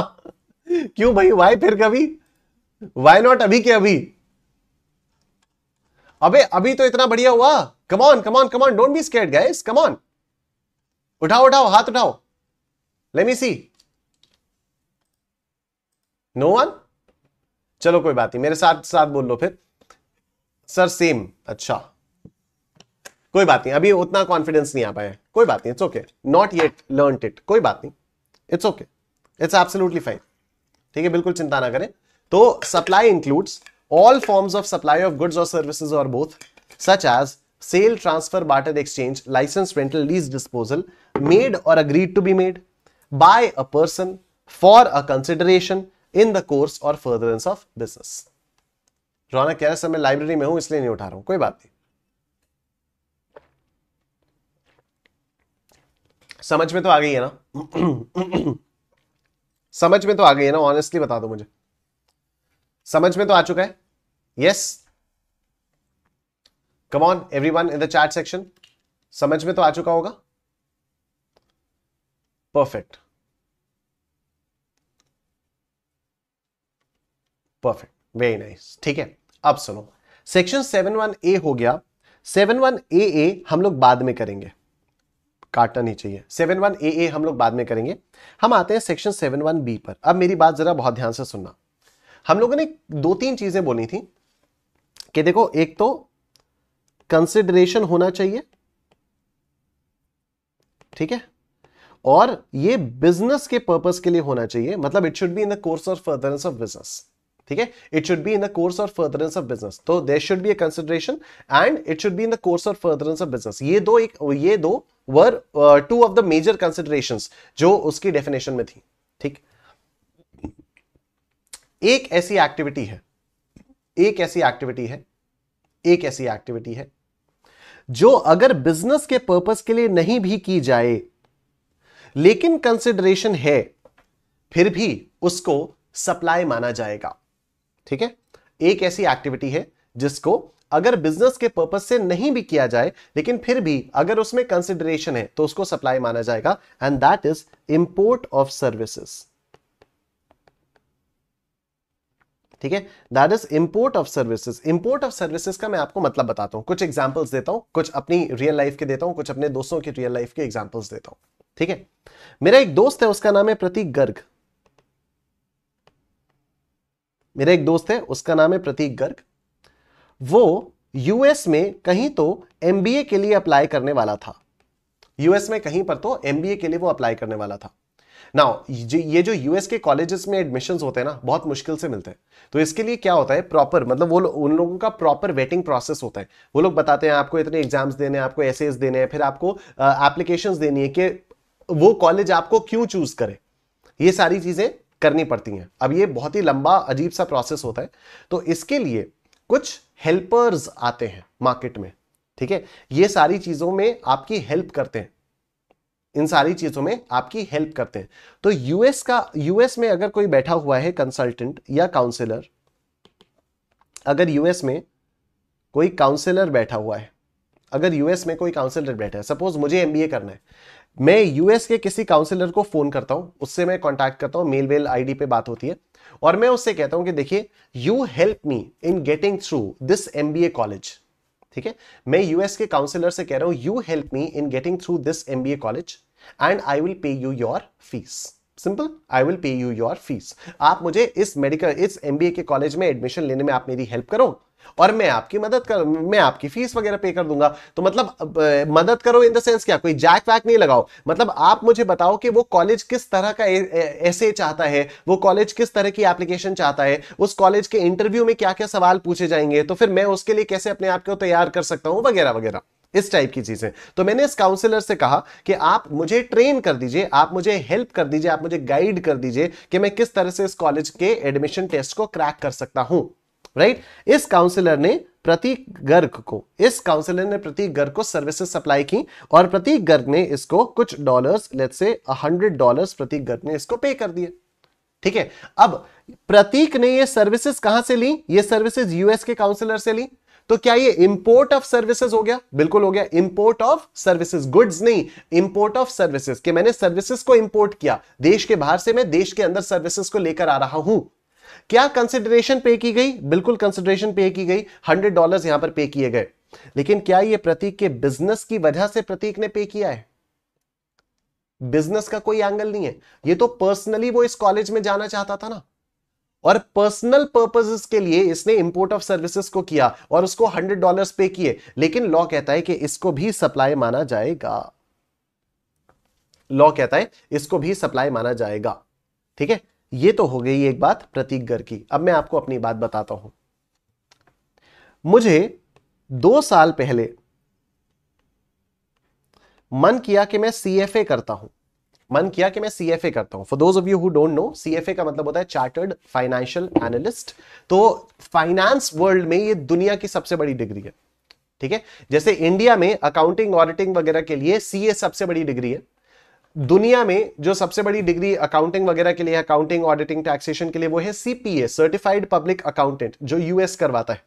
क्यों भाई वाई फिर कभी वाई नॉट अभी के अभी अबे अभी तो इतना बढ़िया हुआ come on come on come on don't be scared guys come on उठाओ उठाओ हाथ उठाओ ले मी सी नो वन चलो कोई बात नहीं मेरे साथ साथ बोल लो फिर सर सेम अच्छा कोई बात नहीं अभी उतना कॉन्फिडेंस नहीं आ पाया कोई बात नहीं it's okay not yet learn it कोई बात नहीं it's okay it's absolutely fine ठीक है बिल्कुल चिंता ना करें तो supply includes all forms of supply of goods और सर्विसेज और both such as sale transfer barter exchange licence rental lease disposal made और agreed to be made by a person for a consideration in the course और furtherance of business Raunak कह रहे sir मैं library में हूं इसलिए नहीं उठा रहा हूं कोई बात नहीं समझ में तो आ गई है ना समझ में तो आ गई है ना ऑनेस्टली बता दो मुझे समझ में तो आ चुका है yes yes, come on everyone in the chat section समझ में तो आ चुका होगा परफेक्ट परफेक्ट वेरी नाइस ठीक है अब सुनो सेक्शन सेवन वन ए हो गया सेवन वन ए ए हम लोग बाद में करेंगे काटना नहीं चाहिए सेवन वन ए ए हम लोग बाद में करेंगे हम आते हैं सेक्शन सेवन वन बी पर अब मेरी बात जरा बहुत ध्यान से सुनना हम लोगों ने दो तीन चीजें बोली थी कि देखो एक तो कंसिडरेशन होना चाहिए ठीक है और ये बिजनेस के पर्पस के लिए होना चाहिए मतलब it should be in the course of furtherance of business ठीक है it should be in the course of furtherance of business तो there should be a consideration and it should be in the course of furtherance of business ये दो एक ये दो were two of the major consideration जो उसकी definition में थी ठीक एक ऐसी एक्टिविटी है एक ऐसी एक्टिविटी है एक ऐसी एक्टिविटी है जो अगर बिजनेस के पर्पस के लिए नहीं भी की जाए लेकिन कंसिडरेशन है फिर भी उसको सप्लाई माना जाएगा ठीक है एक ऐसी एक्टिविटी है जिसको अगर बिजनेस के पर्पज से नहीं भी किया जाए लेकिन फिर भी अगर उसमें कंसिडरेशन है तो उसको सप्लाई माना जाएगा and that is import of services ठीक है that is import of services import of services का मैं आपको मतलब बताता हूँ कुछ एग्जांपल्स देता हूं कुछ अपनी रियल लाइफ के देता हूँ कुछ अपने दोस्तों की रियल लाइफ के एग्जाम्पल्स देता हूँ ठीक है मेरा एक दोस्त है उसका नाम है प्रतीक गर्ग मेरा एक दोस्त है उसका नाम है प्रतीक गर्ग वो यूएस में कहीं तो एमबीए के लिए अप्लाई करने वाला था यूएस में कहीं पर तो एमबीए के लिए वो अप्लाई करने वाला था नाउ ये जो यूएस के कॉलेजेस में एडमिशन होते हैं ना बहुत मुश्किल से मिलते हैं तो इसके लिए क्या होता है प्रॉपर मतलब वो उन लोगों का प्रॉपर वेटिंग प्रोसेस होता है वो लोग बताते हैं आपको इतने एग्जाम्स देने हैं आपको एसेज देने हैं फिर आपको एप्लीकेशन देनी है कि वो कॉलेज आपको क्यों चूज करे ये सारी चीजें करनी पड़ती हैं अब ये बहुत ही लंबा अजीब सा प्रोसेस होता है तो इसके लिए कुछ हेल्पर्स आते हैं मार्केट में ठीक है ये सारी चीजों में आपकी हेल्प करते हैं इन सारी चीज़ों में आपकी हेल्प करते हैं तो यूएस का यूएस में अगर कोई बैठा हुआ है कंसल्टेंट या काउंसिलर अगर यूएस में कोई काउंसिलर बैठा हुआ है अगर यूएस में कोई काउंसिलर बैठा है सपोज मुझे एमबीए करना है मैं यूएस के किसी काउंसिलर को फोन करता हूं उससे मैं कांटेक्ट करता हूं मेल वेल आईडी पे बात होती है और मैं उससे कहता हूं कि देखिए you help me in getting through this MBA college ठीक है मैं यूएस के काउंसिलर से कह रहा हूं you help me in getting through this M B A college and I will pay you your fees simple I will pay you your fees आप मुझे इस मेडिकल इस एम बी ए के कॉलेज में एडमिशन लेने में आप मेरी हेल्प करो और मैं आपकी मदद कर मैं आपकी फीस वगैरह पे कर दूंगा तो मतलब मदद करो इन द सेंस क्या कोई जैक वैक नहीं लगाओ मतलब आप मुझे बताओ कि वो कॉलेज किस तरह का ऐसे चाहता है वो कॉलेज किस तरह की एप्लीकेशन चाहता है उस कॉलेज के इंटरव्यू में क्या क्या सवाल पूछे जाएंगे तो फिर मैं उसके लिए कैसे अपने आप को तैयार कर सकता हूँ वगैरह वगैरह इस टाइप की चीजें तो मैंने इस काउंसलर से कहा कि आप मुझे ट्रेन कर दीजिए आप मुझे हेल्प कर दीजिए आप मुझे गाइड कर दीजिए कि मैं किस तरह से इस कॉलेज के एडमिशन टेस्ट को क्रैक कर सकता हूं राइट इस काउंसिलर ने प्रतीक गर्ग को इस काउंसिलर ने प्रतीक गर्ग को सर्विसेज सप्लाई की और प्रतीक गर्ग ने इसको कुछ dollars let's say hundred dollars Prateek Garg ने इसको पे कर दिया ठीक है अब प्रतीक ने ये सर्विसेज कहां से ली ये सर्विसेज यूएस के काउंसिलर से ली तो क्या ये इंपोर्ट ऑफ सर्विसेज हो गया बिल्कुल हो गया इंपोर्ट ऑफ सर्विसेज गुड्स नहीं इंपोर्ट ऑफ सर्विसेज कि मैंने सर्विसेज को इंपोर्ट किया देश के बाहर से मैं देश के अंदर सर्विसेज को लेकर आ रहा हूं क्या कंसिडरेशन पे की गई बिल्कुल कंसिडरेशन पे की गई हंड्रेड डॉलर यहां पर पे किए गए लेकिन क्या यह प्रतीक के बिजनेस की वजह से प्रतीक ने पे किया है बिजनेस का कोई एंगल नहीं है यह तो पर्सनली वो इस कॉलेज में जाना चाहता था ना और पर्सनल पर्पज के लिए इसने इंपोर्ट ऑफ सर्विसेज को किया और उसको हंड्रेड डॉलर्स पे किए लेकिन लॉ कहता है कि इसको भी सप्लाई माना जाएगा लॉ कहता है इसको भी सप्लाई माना जाएगा ठीक है ये तो हो गई एक बात प्रतीक गर की अब मैं आपको अपनी बात बताता हूं मुझे दो साल पहले मन किया कि मैं सी एफ ए करता हूं मन किया कि मैं सी एफ ए करता हूं for those of you who don't know C F A का मतलब होता है चार्टर्ड फाइनेंशियल एनालिस्ट तो फाइनेंस वर्ल्ड में ये दुनिया की सबसे बड़ी डिग्री है ठीक है जैसे इंडिया में अकाउंटिंग ऑडिटिंग वगैरह के लिए सीए सबसे बड़ी डिग्री है दुनिया में जो सबसे बड़ी डिग्री अकाउंटिंग वगैरह के लिए अकाउंटिंग ऑडिटिंग टैक्सेशन के लिए वो है सीपीए सर्टिफाइड पब्लिक अकाउंटेंट जो यूएस करवाता है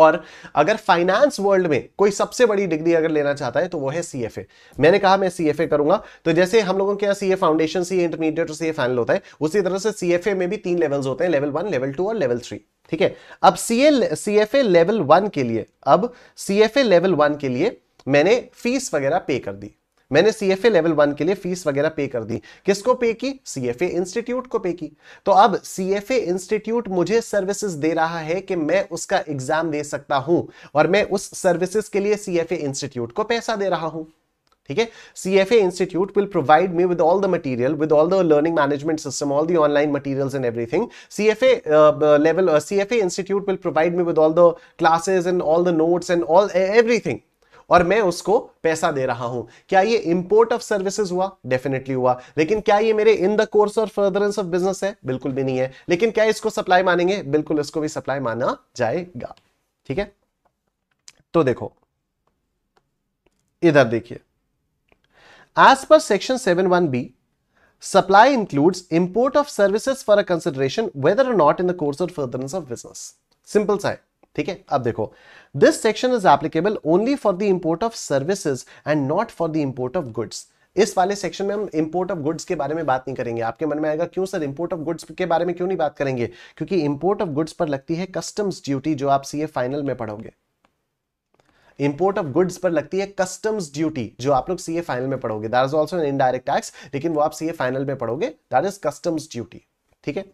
और अगर फाइनेंस वर्ल्ड में कोई सबसे बड़ी डिग्री अगर लेना चाहता है तो वो है सीएफए मैंने कहा मैं सीएफए करूंगा तो जैसे हम लोगों के यहाँ सीए फाउंडेशन सीए इंटरमीडिएट और सीए फाइनल होता है उसी तरह से सीएफए में भी तीन लेवल्स होते हैं लेवल वन लेवल टू और लेवल थ्री ठीक है अब सीए सीएफए लेवल वन के लिए अब सीएफए लेवल वन के लिए मैंने फीस वगैरह पे कर दी मैंने C F A level one के लिए फीस वगैरह पे कर दी किसको पे की सी एफ ए इंस्टीट्यूट को पे की तो अब सी एफ ए इंस्टीट्यूट मुझे सर्विसेज दे रहा है कि मैं उसका एग्जाम दे सकता हूं और मैं उस सर्विसेज के लिए सी एफ ए इंस्टीट्यूट को पैसा दे रहा हूं ठीक है C F A institute will provide me with all the material with all the learning management system all the online materials and everything C F A level C F A institute will provide me with all the classes and all the notes and all everything और मैं उसको पैसा दे रहा हूं क्या ये import of services हुआ डेफिनेटली हुआ लेकिन क्या ये मेरे इन द कोर्स और फर्दरेंस ऑफ बिजनेस है बिल्कुल भी नहीं है लेकिन क्या इसको सप्लाई मानेंगे बिल्कुल इसको भी सप्लाई माना जाएगा ठीक है तो देखो इधर देखिए as per section seven one B supply include import of services for a consideration whether not in the course और फर्दरेंस ऑफ बिजनेस सिंपल सा है ठीक है अब देखो this section is applicable only for the import of services and not for the import of goods इस वाले section में हम इंपोर्ट ऑफ गुड्स के बारे में बात नहीं करेंगे आपके मन में आएगा क्यों सर इंपोर्ट ऑफ गुड्स के बारे में क्यों नहीं बात करेंगे क्योंकि इंपोर्ट ऑफ गुड्स पर लगती है कस्टम्स ड्यूटी जो आप सीए फाइनल में पढ़ोगे इंपोर्ट ऑफ गुड्स पर लगती है कस्टम्स ड्यूटी जो आप लोग सीए फाइनल में पढ़ोगे that is also in indirect tax लेकिन वो आप सीए फाइनल में पढ़ोगे दैट इज कस्टम्स ड्यूटी ठीक है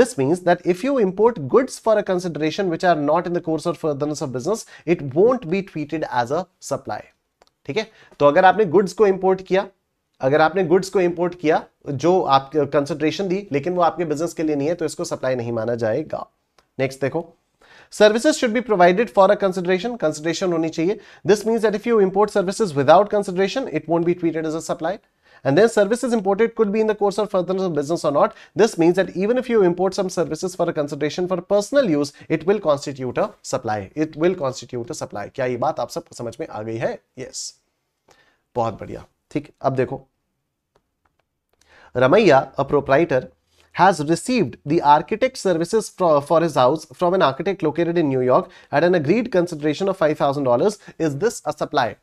this means that if you import goods for a consideration which are not in the course of furtherance of business it won't be treated as a supply ठीक है तो अगर आपने goods को import किया अगर आपने गुड्स को इंपोर्ट किया जो आप कंसिडरेशन दी लेकिन वो आपके बिजनेस के लिए नहीं है तो इसको सप्लाई नहीं माना जाएगा नेक्स्ट देखो services should be provided for a consideration consideration होनी चाहिए this means that if you import services without consideration it won't be treated as a supply And then services imported could be in the course of furtherance of business or not. This means that even if you import some services for a consideration for personal use, it will constitute a supply. It will constitute a supply. क्या ये बात आप सब समझ में आ गई है? Yes. बहुत बढ़िया. ठीक. अब देखो. Ramaiah, a proprietor, has received the architect services for his house from an architect located in New York at an agreed consideration of $5,000. Is this a supply?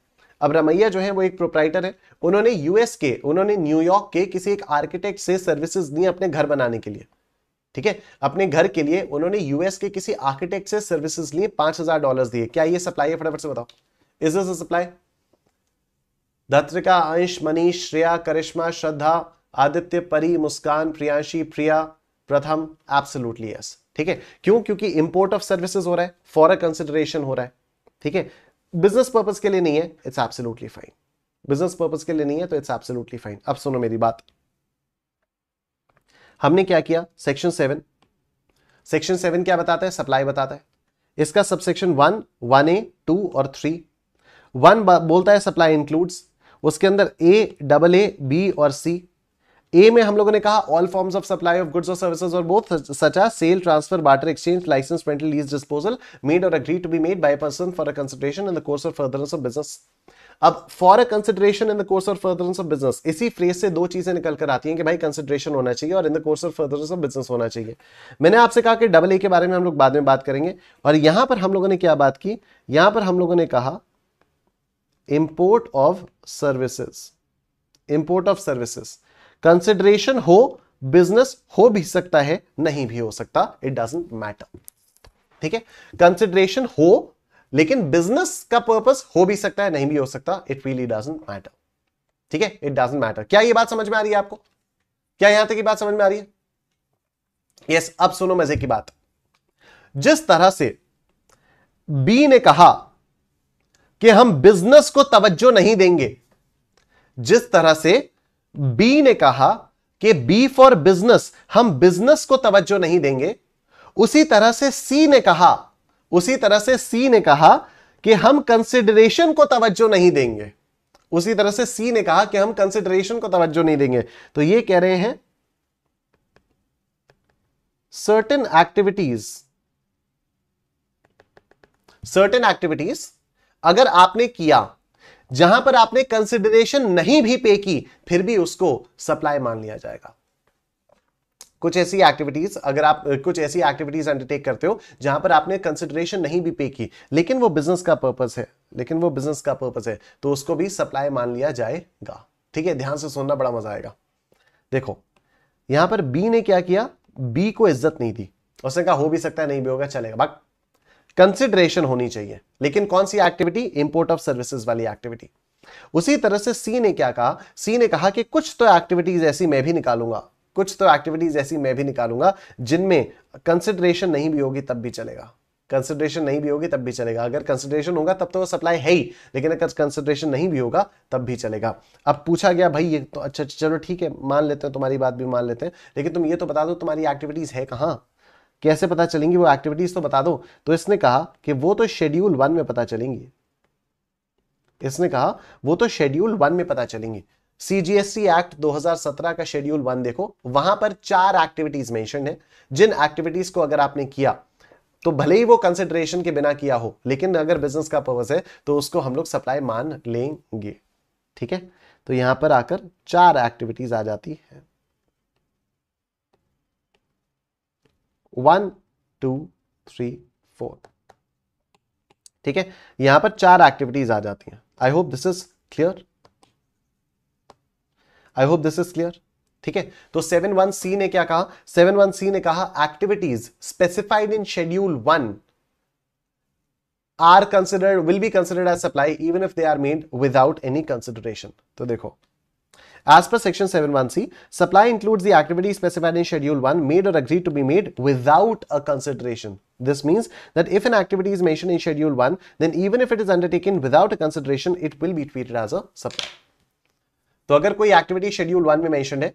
अब रमैया जो है वो एक प्रोप्राइटर है उन्होंने यूएस के उन्होंने न्यूयॉर्क के किसी एक आर्किटेक्ट से सर्विसेज दी अपने घर बनाने के लिए ठीक है अपने घर के लिए उन्होंने यूएस के किसी आर्किटेक्ट से सर्विसेज लिए पांच हजार डॉलर दिए क्या ये सप्लाई है फटाफट से बताओ इज इज सप्लाई धत्रिका अंश मनीष श्रेया करिश्मा श्रद्धा आदित्य परी मुस्कान प्रियांशी प्रिया प्रथम एब्सोल्युटली यस ठीक है क्यों क्योंकि इंपोर्ट ऑफ सर्विसेज हो रहा है फॉर अ कंसिडरेशन हो रहा है ठीक है बिजनेस पर्पज के लिए नहीं है it's absolutely fine business purpose के लिए नहीं है तो इट्स एब्सोल्युटली फाइन अब सुनो मेरी बात हमने क्या किया सेक्शन सेवन सेक्शन सेवन क्या बताता है सप्लाई बताता है इसका subsection one one A two और थ्री वन बोलता है सप्लाई इंक्लूड्स उसके अंदर ए डबल ए बी और सी ए में हम लोगों ने कहा all forms of supply of goods और सर्विसेज और both such as sale transfer barter exchange licence rental lease disposal made और agree to be made by person for a consideration in the course of furtherance of business अब for a consideration in the course of furtherance of business इसी phrase से दो चीजें निकल कर आती हैं कि भाई कंसिडरेशन होना चाहिए और in the course of furtherance of business होना चाहिए मैंने आपसे कहा कि डबल ए के बारे में हम लोग बाद में बात करेंगे और यहां पर हम लोगों ने क्या बात की यहां पर हम लोगों ने कहा import of services import of services consideration हो बिजनेस हो भी सकता है नहीं भी हो सकता इट डजेंट मैटर ठीक है कंसिडरेशन हो लेकिन बिजनेस का पर्पस हो भी सकता है नहीं भी हो सकता इट रियली डजेंट मैटर ठीक है इट डजेंट मैटर क्या ये बात समझ में आ रही है आपको क्या यहां तक की बात समझ में आ रही है यस yes, अब सुनो मजे की बात जिस तरह से बी ने कहा कि हम बिजनेस को तवज्जो नहीं देंगे जिस तरह से बी ने कहा कि बी फॉर बिजनेस हम बिजनेस को तवज्जो नहीं देंगे उसी तरह से सी ने कहा उसी तरह से सी ने कहा कि हम कंसिडरेशन को तवज्जो नहीं देंगे उसी तरह से सी ने कहा कि हम कंसिडरेशन को तवज्जो नहीं देंगे तो ये कह रहे हैं सर्टन एक्टिविटीज सर्टन एक्टिविटीज अगर आपने किया जहां पर आपने कंसिडरेशन नहीं भी पे की फिर भी उसको सप्लाई मान लिया जाएगा कुछ ऐसी एक्टिविटीज अगर आप कुछ ऐसी एक्टिविटीज अंडरटेक करते हो जहां पर आपने कंसिडरेशन नहीं भी पे की लेकिन वो बिजनेस का पर्पज है लेकिन वो बिजनेस का पर्पज है तो उसको भी सप्लाई मान लिया जाएगा ठीक है ध्यान से सुनना बड़ा मजा आएगा देखो यहां पर बी ने क्या किया बी को इज्जत नहीं दी उसने कहा हो भी सकता है नहीं भी होगा चलेगा बट कंसिडरेशन होनी चाहिए लेकिन कौन सी एक्टिविटी इंपोर्ट ऑफ सर्विसेज वाली एक्टिविटी उसी तरह से सी ने क्या कहा सी ने कहा कि कुछ तो एक्टिविटीज ऐसी मैं भी निकालूंगा कुछ तो एक्टिविटीज ऐसी मैं भी निकालूंगा जिनमें कंसिडरेशन नहीं भी होगी तब भी चलेगा कंसिडरेशन नहीं भी होगी तब भी चलेगा अगर कंसिडरेशन होगा तब तो वो सप्लाई है ही लेकिन अगर कंसिडरेशन नहीं भी होगा तब भी चलेगा अब पूछा गया भाई ये तो अच्छा, अच्छा चलो ठीक है मान लेते हैं तुम्हारी बात भी मान लेते हैं लेकिन तुम ये तो बता दो तुम्हारी एक्टिविटीज है कहाँ कैसे पता चलेंगी वो एक्टिविटीज तो बता दो तो इसने कहा कि वो तो शेड्यूल वन में पता चलेंगी इसने कहा वो तो शेड्यूल वन में पता चलेंगी सीजीएसटी एक्ट 2017 का शेड्यूल वन देखो वहां पर चार एक्टिविटीज मेंशन है जिन एक्टिविटीज को अगर आपने किया तो भले ही वो कंसिडरेशन के बिना किया हो लेकिन अगर बिजनेस का पर्पज है तो उसको हम लोग सप्लाई मान लेंगे ठीक है तो यहां पर आकर चार एक्टिविटीज आ जाती है वन टू थ्री फोर ठीक है यहां पर चार एक्टिविटीज आ जाती हैं I hope this is clear I hope this is clear ठीक है तो सेवन वन सी ने क्या कहा सेवन वन सी ने कहा activities specified in schedule one are considered will be considered as supply even if they are made without any consideration तो देखो As per section 7.1c, supply includes the activity specified in schedule 1 made or agreed to be made without a consideration. This means that if an activity is mentioned in schedule 1, then even if it is undertaken without a consideration, it will be treated as a supply. तो अगर कोई activity schedule one में mention है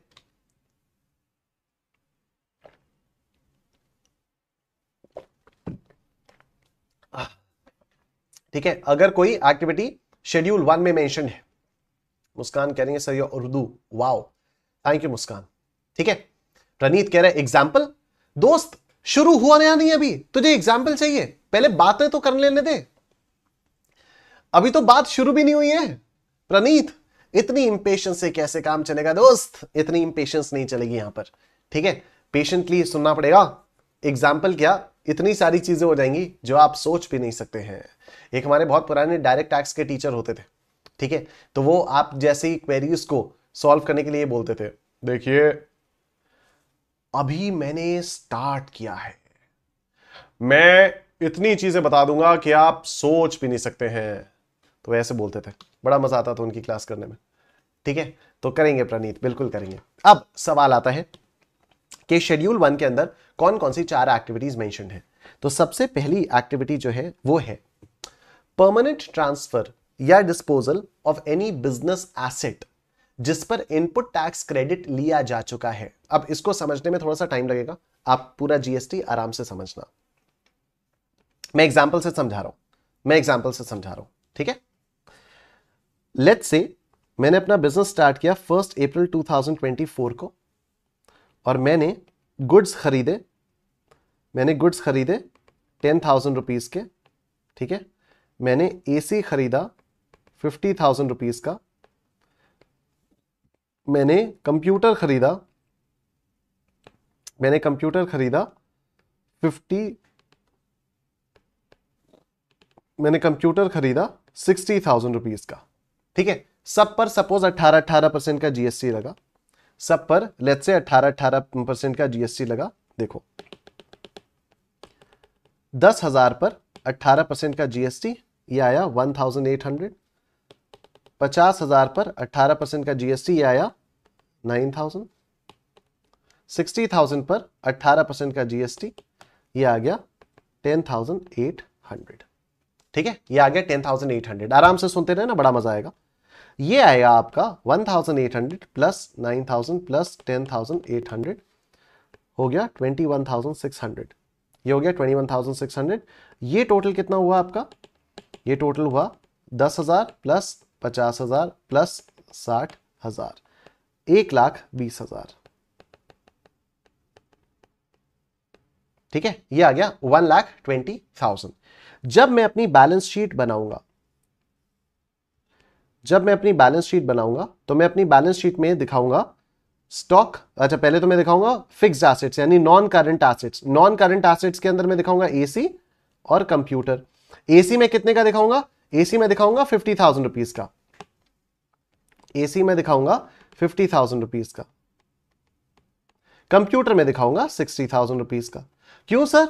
ठीक है अगर कोई activity schedule one में मेंशन है मुस्कान कह रही है सर ये Urdu wow thank you Muskan ठीक है रनीत कह रहे हैं एग्जाम्पल दोस्त शुरू हुआ नया नहीं अभी तुझे एग्जाम्पल चाहिए पहले बातें तो कर लेने दे अभी तो बात शुरू भी नहीं हुई है प्रनीत इतनी इम्पेशेंस से कैसे काम चलेगा दोस्त इतनी इम्पेशेंस नहीं चलेगी यहां पर ठीक है पेशेंटली सुनना पड़ेगा एग्जाम्पल क्या इतनी सारी चीजें हो जाएंगी जो आप सोच भी नहीं सकते हैं एक हमारे बहुत पुराने डायरेक्ट टैक्स के टीचर होते थे ठीक है तो वो आप जैसे ही क्वेरीज को सॉल्व करने के लिए बोलते थे देखिए अभी मैंने स्टार्ट किया है मैं इतनी चीजें बता दूंगा कि आप सोच भी नहीं सकते हैं तो ऐसे बोलते थे बड़ा मजा आता था उनकी क्लास करने में ठीक है तो करेंगे प्रणीत बिल्कुल करेंगे अब सवाल आता है कि शेड्यूल वन के अंदर कौन कौन सी चार एक्टिविटीज मेंशन है तो सबसे पहली एक्टिविटी जो है वो है परमानेंट ट्रांसफर या disposal of any business asset जिस पर इनपुट टैक्स क्रेडिट लिया जा चुका है अब इसको समझने में थोड़ा सा टाइम लगेगा आप पूरा जीएसटी आराम से समझना मैं एग्जाम्पल से समझा रहा हूं मैं एग्जाम्पल से समझा रहा हूं ठीक है लेट से मैंने अपना बिजनेस स्टार्ट किया फर्स्ट अप्रैल 2024 को और मैंने गुड्स खरीदे मैंने गुड्स खरीदे टेन थाउजेंड रुपीज़ के ठीक है मैंने एसी खरीदा फिफ्टी थाउजेंड रुपीज़ का मैंने कंप्यूटर खरीदा मैंने कंप्यूटर खरीदा फिफ्टी मैंने कंप्यूटर खरीदा सिक्सटी थाउजेंड रुपीज़ का ठीक है सब पर सपोज अठारह अट्ठारह परसेंट का जीएसटी लगा सब पर लेट से अट्ठारह अट्ठारह परसेंट का जीएसटी लगा देखो दस हजार पर अट्ठारह परसेंट का जीएसटी ये आया वन थाउजेंड एट हंड्रेड पचास हजार पर अट्ठारह परसेंट का जीएसटी आया नाइन थाउजेंड सिक्सटी थाउजेंड पर अट्ठारह परसेंट का जीएसटी ये आ गया टेन थाउजेंड एट हंड्रेड ठीक है ये आ गया टेन थाउजेंड एट हंड्रेड आराम से सुनते रहे ना बड़ा मजा आएगा ये आएगा आपका one thousand eight hundred plus nine thousand plus ten thousand eight hundred हो गया twenty one thousand six hundred ये हो गया twenty one thousand six hundred ये टोटल कितना हुआ आपका ये टोटल हुआ दस हजार प्लस पचास हजार प्लस साठ हजार एक लाख बीस हजार ठीक है ये आ गया वन लाख ट्वेंटी थाउजेंड जब मैं अपनी बैलेंस शीट बनाऊंगा जब मैं अपनी बैलेंस शीट बनाऊंगा तो मैं अपनी बैलेंस शीट में दिखाऊंगा स्टॉक अच्छा पहले तो मैं दिखाऊंगा फिक्स एसेट्स यानी non current assets non current assets के अंदर मैं दिखाऊंगा एसी और कंप्यूटर एसी में कितने का दिखाऊंगा एसी में दिखाऊंगा फिफ्टी थाउजेंड रुपीज का एसी में दिखाऊंगा फिफ्टी थाउजेंड रुपीज का कंप्यूटर में दिखाऊंगा सिक्सटी थाउजेंड रुपीज का क्यों सर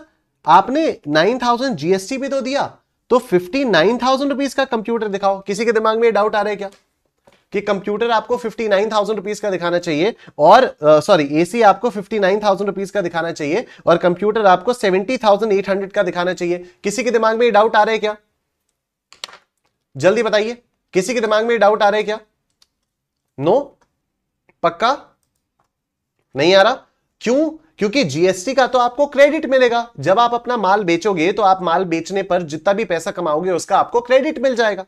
आपने नाइन थाउजेंड जीएसटी भी तो दिया तो फिफ्टी नाइन थाउजेंड रुपीज का कंप्यूटर दिखाओ किसी के दिमाग में डाउट आ रहा है क्या कि कंप्यूटर आपको फिफ्टी नाइन थाउजेंड रुपीज का दिखाना चाहिए और सॉरी uh, एसी आपको फिफ्टी नाइन थाउजेंड रुपीज का दिखाना चाहिए और कंप्यूटर आपको सेवेंटी थाउजेंड एट हंड्रेड का दिखाना चाहिए किसी के दिमाग में ये डाउट आ रहा है क्या जल्दी बताइए किसी के दिमाग में डाउट आ रहा है क्या नो पक्का नहीं आ रहा क्यों क्योंकि जीएसटी का तो आपको क्रेडिट मिलेगा जब आप अपना माल बेचोगे तो आप माल बेचने पर जितना भी पैसा कमाओगे उसका आपको क्रेडिट मिल जाएगा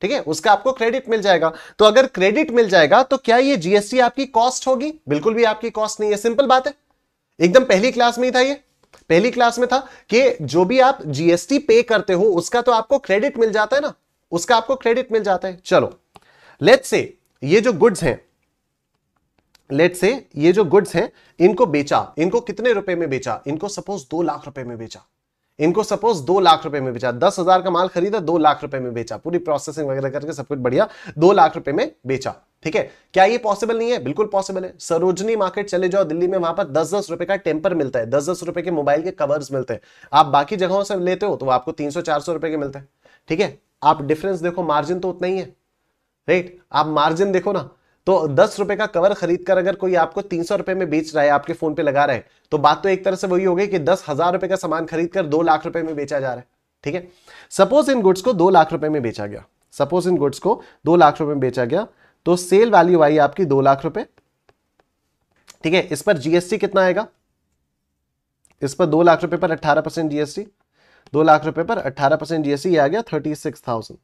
ठीक है उसका आपको क्रेडिट मिल जाएगा तो अगर क्रेडिट मिल जाएगा तो क्या ये जीएसटी आपकी कॉस्ट होगी बिल्कुल भी आपकी कॉस्ट नहीं है सिंपल बात है एकदम पहली क्लास में ही था ये पहली क्लास में था कि जो भी आप जीएसटी पे करते हो उसका तो आपको क्रेडिट मिल जाता है ना उसका आपको क्रेडिट मिल जाता है चलो लेट से ये जो गुड्स हैं लेट से ये जो गुड्स हैं इनको बेचा इनको कितने रुपए में बेचा इनको सपोज दो लाख रुपए में बेचा इनको सपोज दो लाख रुपए में बेचा दस हजार का माल खरीदा दो लाख रुपए में बेचा पूरी प्रोसेसिंग वगैरह करके सब कुछ बढ़िया दो लाख रुपए में बेचा ठीक है क्या ये पॉसिबल नहीं है बिल्कुल पॉसिबल है सरोजनी मार्केट चले जाओ दिल्ली में वहां पर दस दस रुपए का टेम्पर मिलता है दस दस रुपए के मोबाइल के कवर्स मिलते हैं आप बाकी जगहों से लेते हो तो आपको तीन सौ चार सौ रुपए के मिलते हैं ठीक है आप डिफरेंस देखो मार्जिन तो उतना ही है राइट आप मार्जिन देखो ना तो दस रुपए का कवर खरीद कर अगर कोई आपको तीन सौ रुपए में बेच रहा है आपके फोन पे लगा रहे तो बात तो एक तरह से वही हो गई कि दस हजार रुपए का सामान खरीद कर दो लाख रुपए में बेचा जा रहा है ठीक है सपोज इन गुड्स को दो लाख रुपए में बेचा गया सपोज इन गुड्स को दो लाख रुपए में बेचा गया तो सेल वैल्यू आई आपकी दो लाख रुपए ठीक है इस पर जीएसटी कितना आएगा इस पर दो लाख रुपए पर अट्ठारह परसेंट जीएसटी दो लाख रुपए पर अट्ठारह परसेंट जीएसटी आ गया थर्टी सिक्स थाउजेंड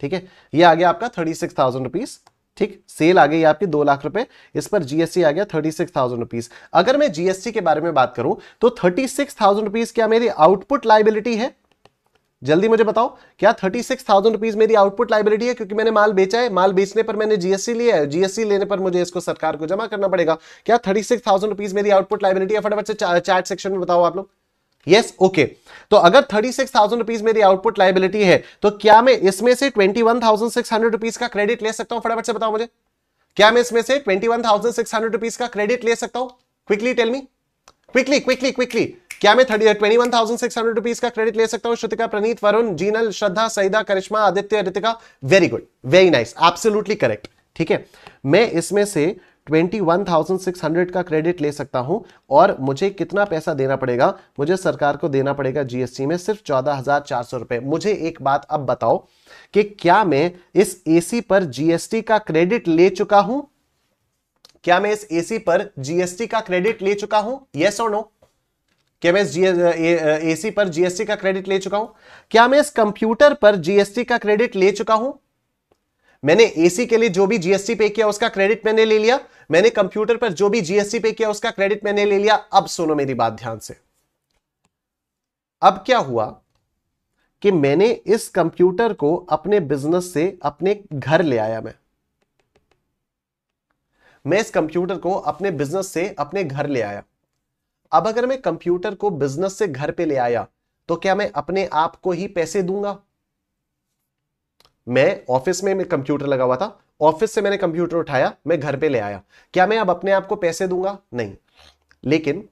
ठीक है ये आ गया आपका थर्टी सिक्स थाउजेंड रुपीज ठीक सेल आ गई आपकी दो लाख रुपए इस पर जीएसटी आ गया थर्टी सिक्स थाउजेंड रुपीज अगर मैं जीएसटी के बारे में बात करूं तो थर्टी सिक्स थाउजेंड रुपीज क्या मेरी आउटपुट लाइबिलिटी है जल्दी मुझे बताओ क्या थर्टी सिक्स थाउजेंड रुपीज मेरी आउटपुट लाइबिलिटी है क्योंकि मैंने माल बेचा है माल बेचने पर मैंने जीएसटी लिया है जीएसटी लेने पर मुझे इसको सरकार को जमा करना पड़ेगा क्या थर्टी सिक्स थाउजेंड रुपीज मेरी आउटपुट लाइबिलिटी है फटाफट से चैट सेक्शन में बताओ आप लोग यस ओके तो अगर थर्टी सिक्स थाउजेंड रुपीज मेरी आउटपुट लाइबिलिटी है तो क्या मैं इसमें से twenty one thousand six hundred rupees का क्रेडिट ले सकता हूं फटाफट से बताओ मुझे क्या मैं इसमें से twenty one thousand six hundred rupees का क्रेडिट ले सकता हूं quickly tell me quickly quickly quickly क्या मैं thirty twenty one thousand six hundred rupees का क्रेडिट ले सकता हूं Shrutika Praneet Varun Jinal Shraddha Saida Karishma Aditya Ritika very good very nice absolutely correct ठीक है मैं इसमें से 21,600 का क्रेडिट ले सकता हूं और मुझे कितना पैसा देना पड़ेगा मुझे सरकार को देना पड़ेगा जीएसटी में सिर्फ चौदह हजार चार सौ रुपए मुझे एक बात अब बताओ कि क्या मैं इस एसी पर जीएसटी का क्रेडिट ले चुका हूं क्या मैं इस एसी पर जीएसटी का क्रेडिट ले चुका हूं यस और नो क्या मैं एसी पर जीएसटी का क्रेडिट ले चुका हूं क्या मैं इस कंप्यूटर पर जीएसटी का क्रेडिट ले चुका हूं मैंने एसी के लिए जो भी जीएसटी पे किया उसका क्रेडिट मैंने ले लिया मैंने कंप्यूटर पर जो भी जीएसटी पे किया उसका क्रेडिट मैंने ले लिया अब सुनो मेरी बात ध्यान से अब क्या हुआ कि मैंने इस कंप्यूटर को अपने बिजनेस से अपने घर ले आया मैं मैं इस कंप्यूटर को अपने बिजनेस से अपने घर ले आया अब अगर मैं कंप्यूटर को बिजनेस से घर पे ले आया तो क्या मैं अपने आप को ही पैसे दूंगा मैं ऑफिस में कंप्यूटर लगा हुआ था ऑफिस से मैंने कंप्यूटर उठाया मैं घर पे ले आया क्या मैं अब अपने आप को पैसे दूंगा नहीं लेकिन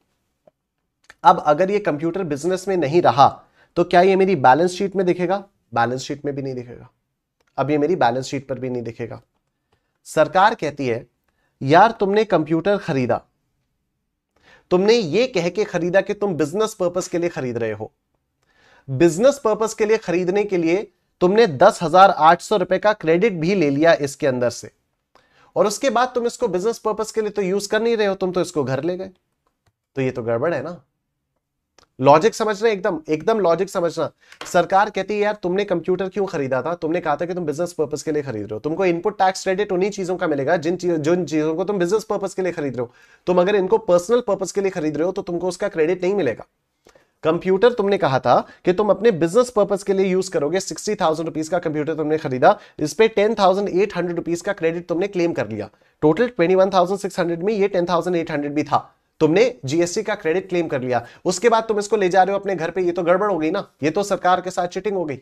अब अगर ये कंप्यूटर बिजनेस में नहीं रहा तो क्या ये मेरी बैलेंस शीट में दिखेगा बैलेंस शीट में भी नहीं दिखेगा अब ये मेरी बैलेंस शीट पर भी नहीं दिखेगा सरकार कहती है यार तुमने कंप्यूटर खरीदा तुमने ये कह के खरीदा कि तुम बिजनेस पर्पस के लिए खरीद रहे हो बिजनेस पर्पस के लिए खरीदने के लिए तुमने दस हजार आठ सौ रुपए का क्रेडिट भी ले लिया इसके अंदर से और उसके बाद तुम इसको बिजनेस पर्पज के लिए तो यूज कर नहीं रहे हो तुम तो इसको घर ले गए तो ये तो गड़बड़ है ना लॉजिक समझना एकदम एकदम लॉजिक समझना सरकार कहती है यार तुमने कंप्यूटर क्यों खरीदा था तुमने कहा था कि तुम बिजनेस पर्पज के लिए खरीद रहे हो तुमको इनपुट टैक्स क्रेडिट उन्हीं चीजों का मिलेगा जिन चीज जिन चीजों को तुम बिजनेस पर्पज के लिए खरीद रहे हो तुम अगर इनको पर्सनल पर्पज के लिए खरीद रहे हो तो तुमको उसका क्रेडिट नहीं मिलेगा कंप्यूटर तुमने कहा था कि तुम अपने बिजनेस पर्पज के लिए यूज करोगे सिक्सटी थाउजेंड रुपीज का कंप्यूटर तुमने खरीदा इस पे ten thousand eight hundred rupees का क्रेडिट तुमने क्लेम कर लिया total twenty one thousand six hundred में ये टेन थाउजेंड एट हंड्रेड भी था तुमने जीएसटी का क्रेडिट क्लेम कर लिया उसके बाद तुम इसको ले जा रहे हो अपने घर पे ये तो गड़बड़ हो गई ना ये तो सरकार के साथ चिटिंग हो गई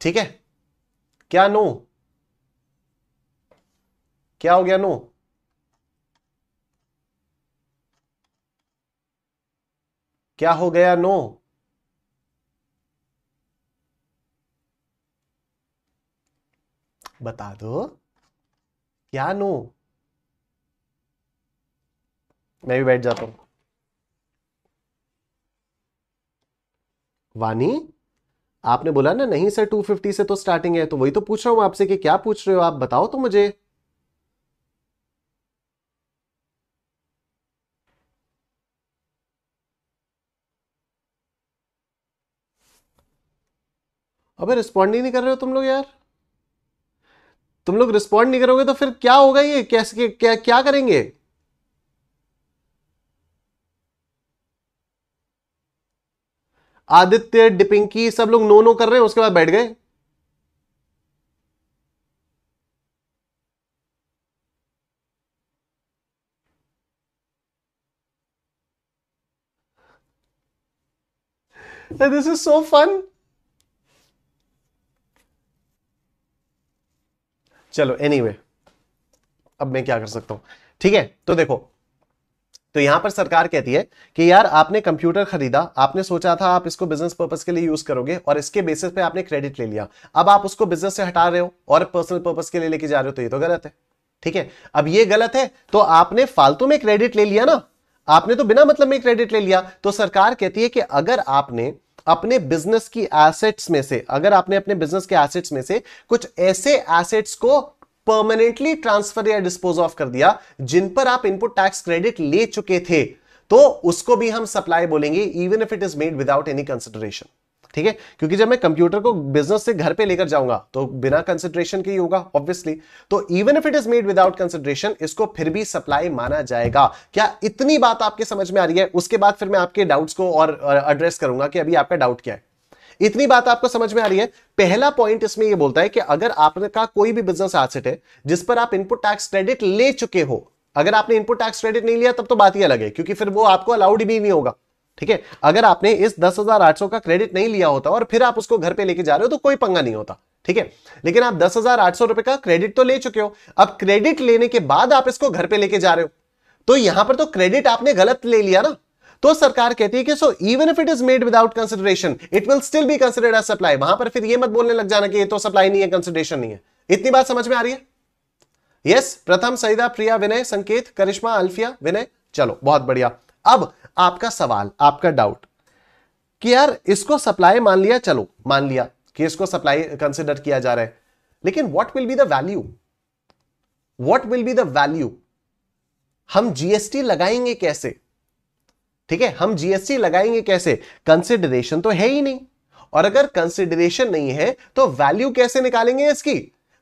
ठीक है क्या नो क्या हो गया नो क्या हो गया नो बता दो क्या नो मैं भी बैठ जाता हूं वानी आपने बोला ना नहीं सर 250 से तो स्टार्टिंग है तो वही तो पूछ रहा हूं आपसे कि क्या पूछ रहे हो आप बताओ तो मुझे अबे रिस्पॉन्ड ही नहीं कर रहे हो तुम लोग यार तुम लोग रिस्पॉन्ड नहीं करोगे तो फिर क्या होगा ये कैसे क्या क्या करेंगे आदित्य डिपिंकी सब लोग नो नो कर रहे हैं उसके बाद बैठ गए दिस इज सो फन चलो एनीवे anyway, अब मैं क्या कर सकता हूं ठीक है तो देखो तो यहां पर सरकार कहती है कि यार आपने कंप्यूटर खरीदा आपने सोचा था आप इसको बिजनेस पर्पस के लिए यूज करोगे और इसके बेसिस पे आपने क्रेडिट ले लिया अब आप उसको बिजनेस से हटा रहे हो और पर्सनल पर्पस के लिए लेके जा रहे हो तो ये तो गलत है ठीक है अब ये गलत है तो आपने फालतू में क्रेडिट ले लिया ना आपने तो बिना मतलब में क्रेडिट ले लिया तो सरकार कहती है कि अगर आपने अपने बिजनेस की एसेट्स में से अगर आपने अपने बिजनेस के एसेट्स में से कुछ ऐसे एसेट्स को परमानेंटली ट्रांसफर या डिस्पोज ऑफ कर दिया जिन पर आप इनपुट टैक्स क्रेडिट ले चुके थे तो उसको भी हम सप्लाई बोलेंगे even if it is made without any consideration ठीक है क्योंकि जब मैं कंप्यूटर को बिजनेस से घर पे लेकर जाऊंगा तो बिना कंसिडरेशन के ही होगा ऑब्वियसली तो even if it is made without consideration इसको फिर भी सप्लाई माना जाएगा क्या इतनी बात आपके समझ में आ रही है उसके बाद फिर मैं आपके डाउट्स को और एड्रेस करूंगा कि अभी आपका डाउट क्या है इतनी बात आपको समझ में आ रही है पहला पॉइंट इसमें ये बोलता है कि अगर आपका कोई भी बिजनेस एसेट है जिस पर आप इनपुट टैक्स क्रेडिट ले चुके हो अगर आपने इनपुट टैक्स क्रेडिट नहीं लिया तब तो बात ही अलग है क्योंकि फिर वो आपको अलाउड भी नहीं होगा ठीक है अगर आपने इस दस हजार आठ सौ का क्रेडिट नहीं लिया होता और फिर आप उसको घर पे लेके जा रहे हो तो कोई पंगा नहीं होता ठीक है लेकिन आप दस हजार आठ सौ रुपए का क्रेडिट तो ले चुके हो अब क्रेडिट लेने के बाद आप इसको घर पे लेके जा रहे हो तो यहां पर तो क्रेडिट आपने गलत ले लिया ना तो सरकार कहती है कि so even if it is made without consideration it will still be considered as supply वहां पर फिर यह मत बोलने लग जाना कि ये तो सप्लाई नहीं है कंसिडरेशन नहीं है इतनी बात समझ में आ रही है यस प्रथम सईदा प्रिया विनय संकेत करिश्मा अल्फिया विनय चलो बहुत बढ़िया अब आपका सवाल आपका डाउट कि यार इसको सप्लाई मान लिया चलो मान लिया कि इसको सप्लाई कंसिडर किया जा रहा है लेकिन what will be the value what will be the value हम जीएसटी लगाएंगे कैसे ठीक है हम जीएसटी लगाएंगे कैसे कंसिडरेशन तो है ही नहीं और अगर कंसिडरेशन नहीं है तो वैल्यू कैसे निकालेंगे इसकी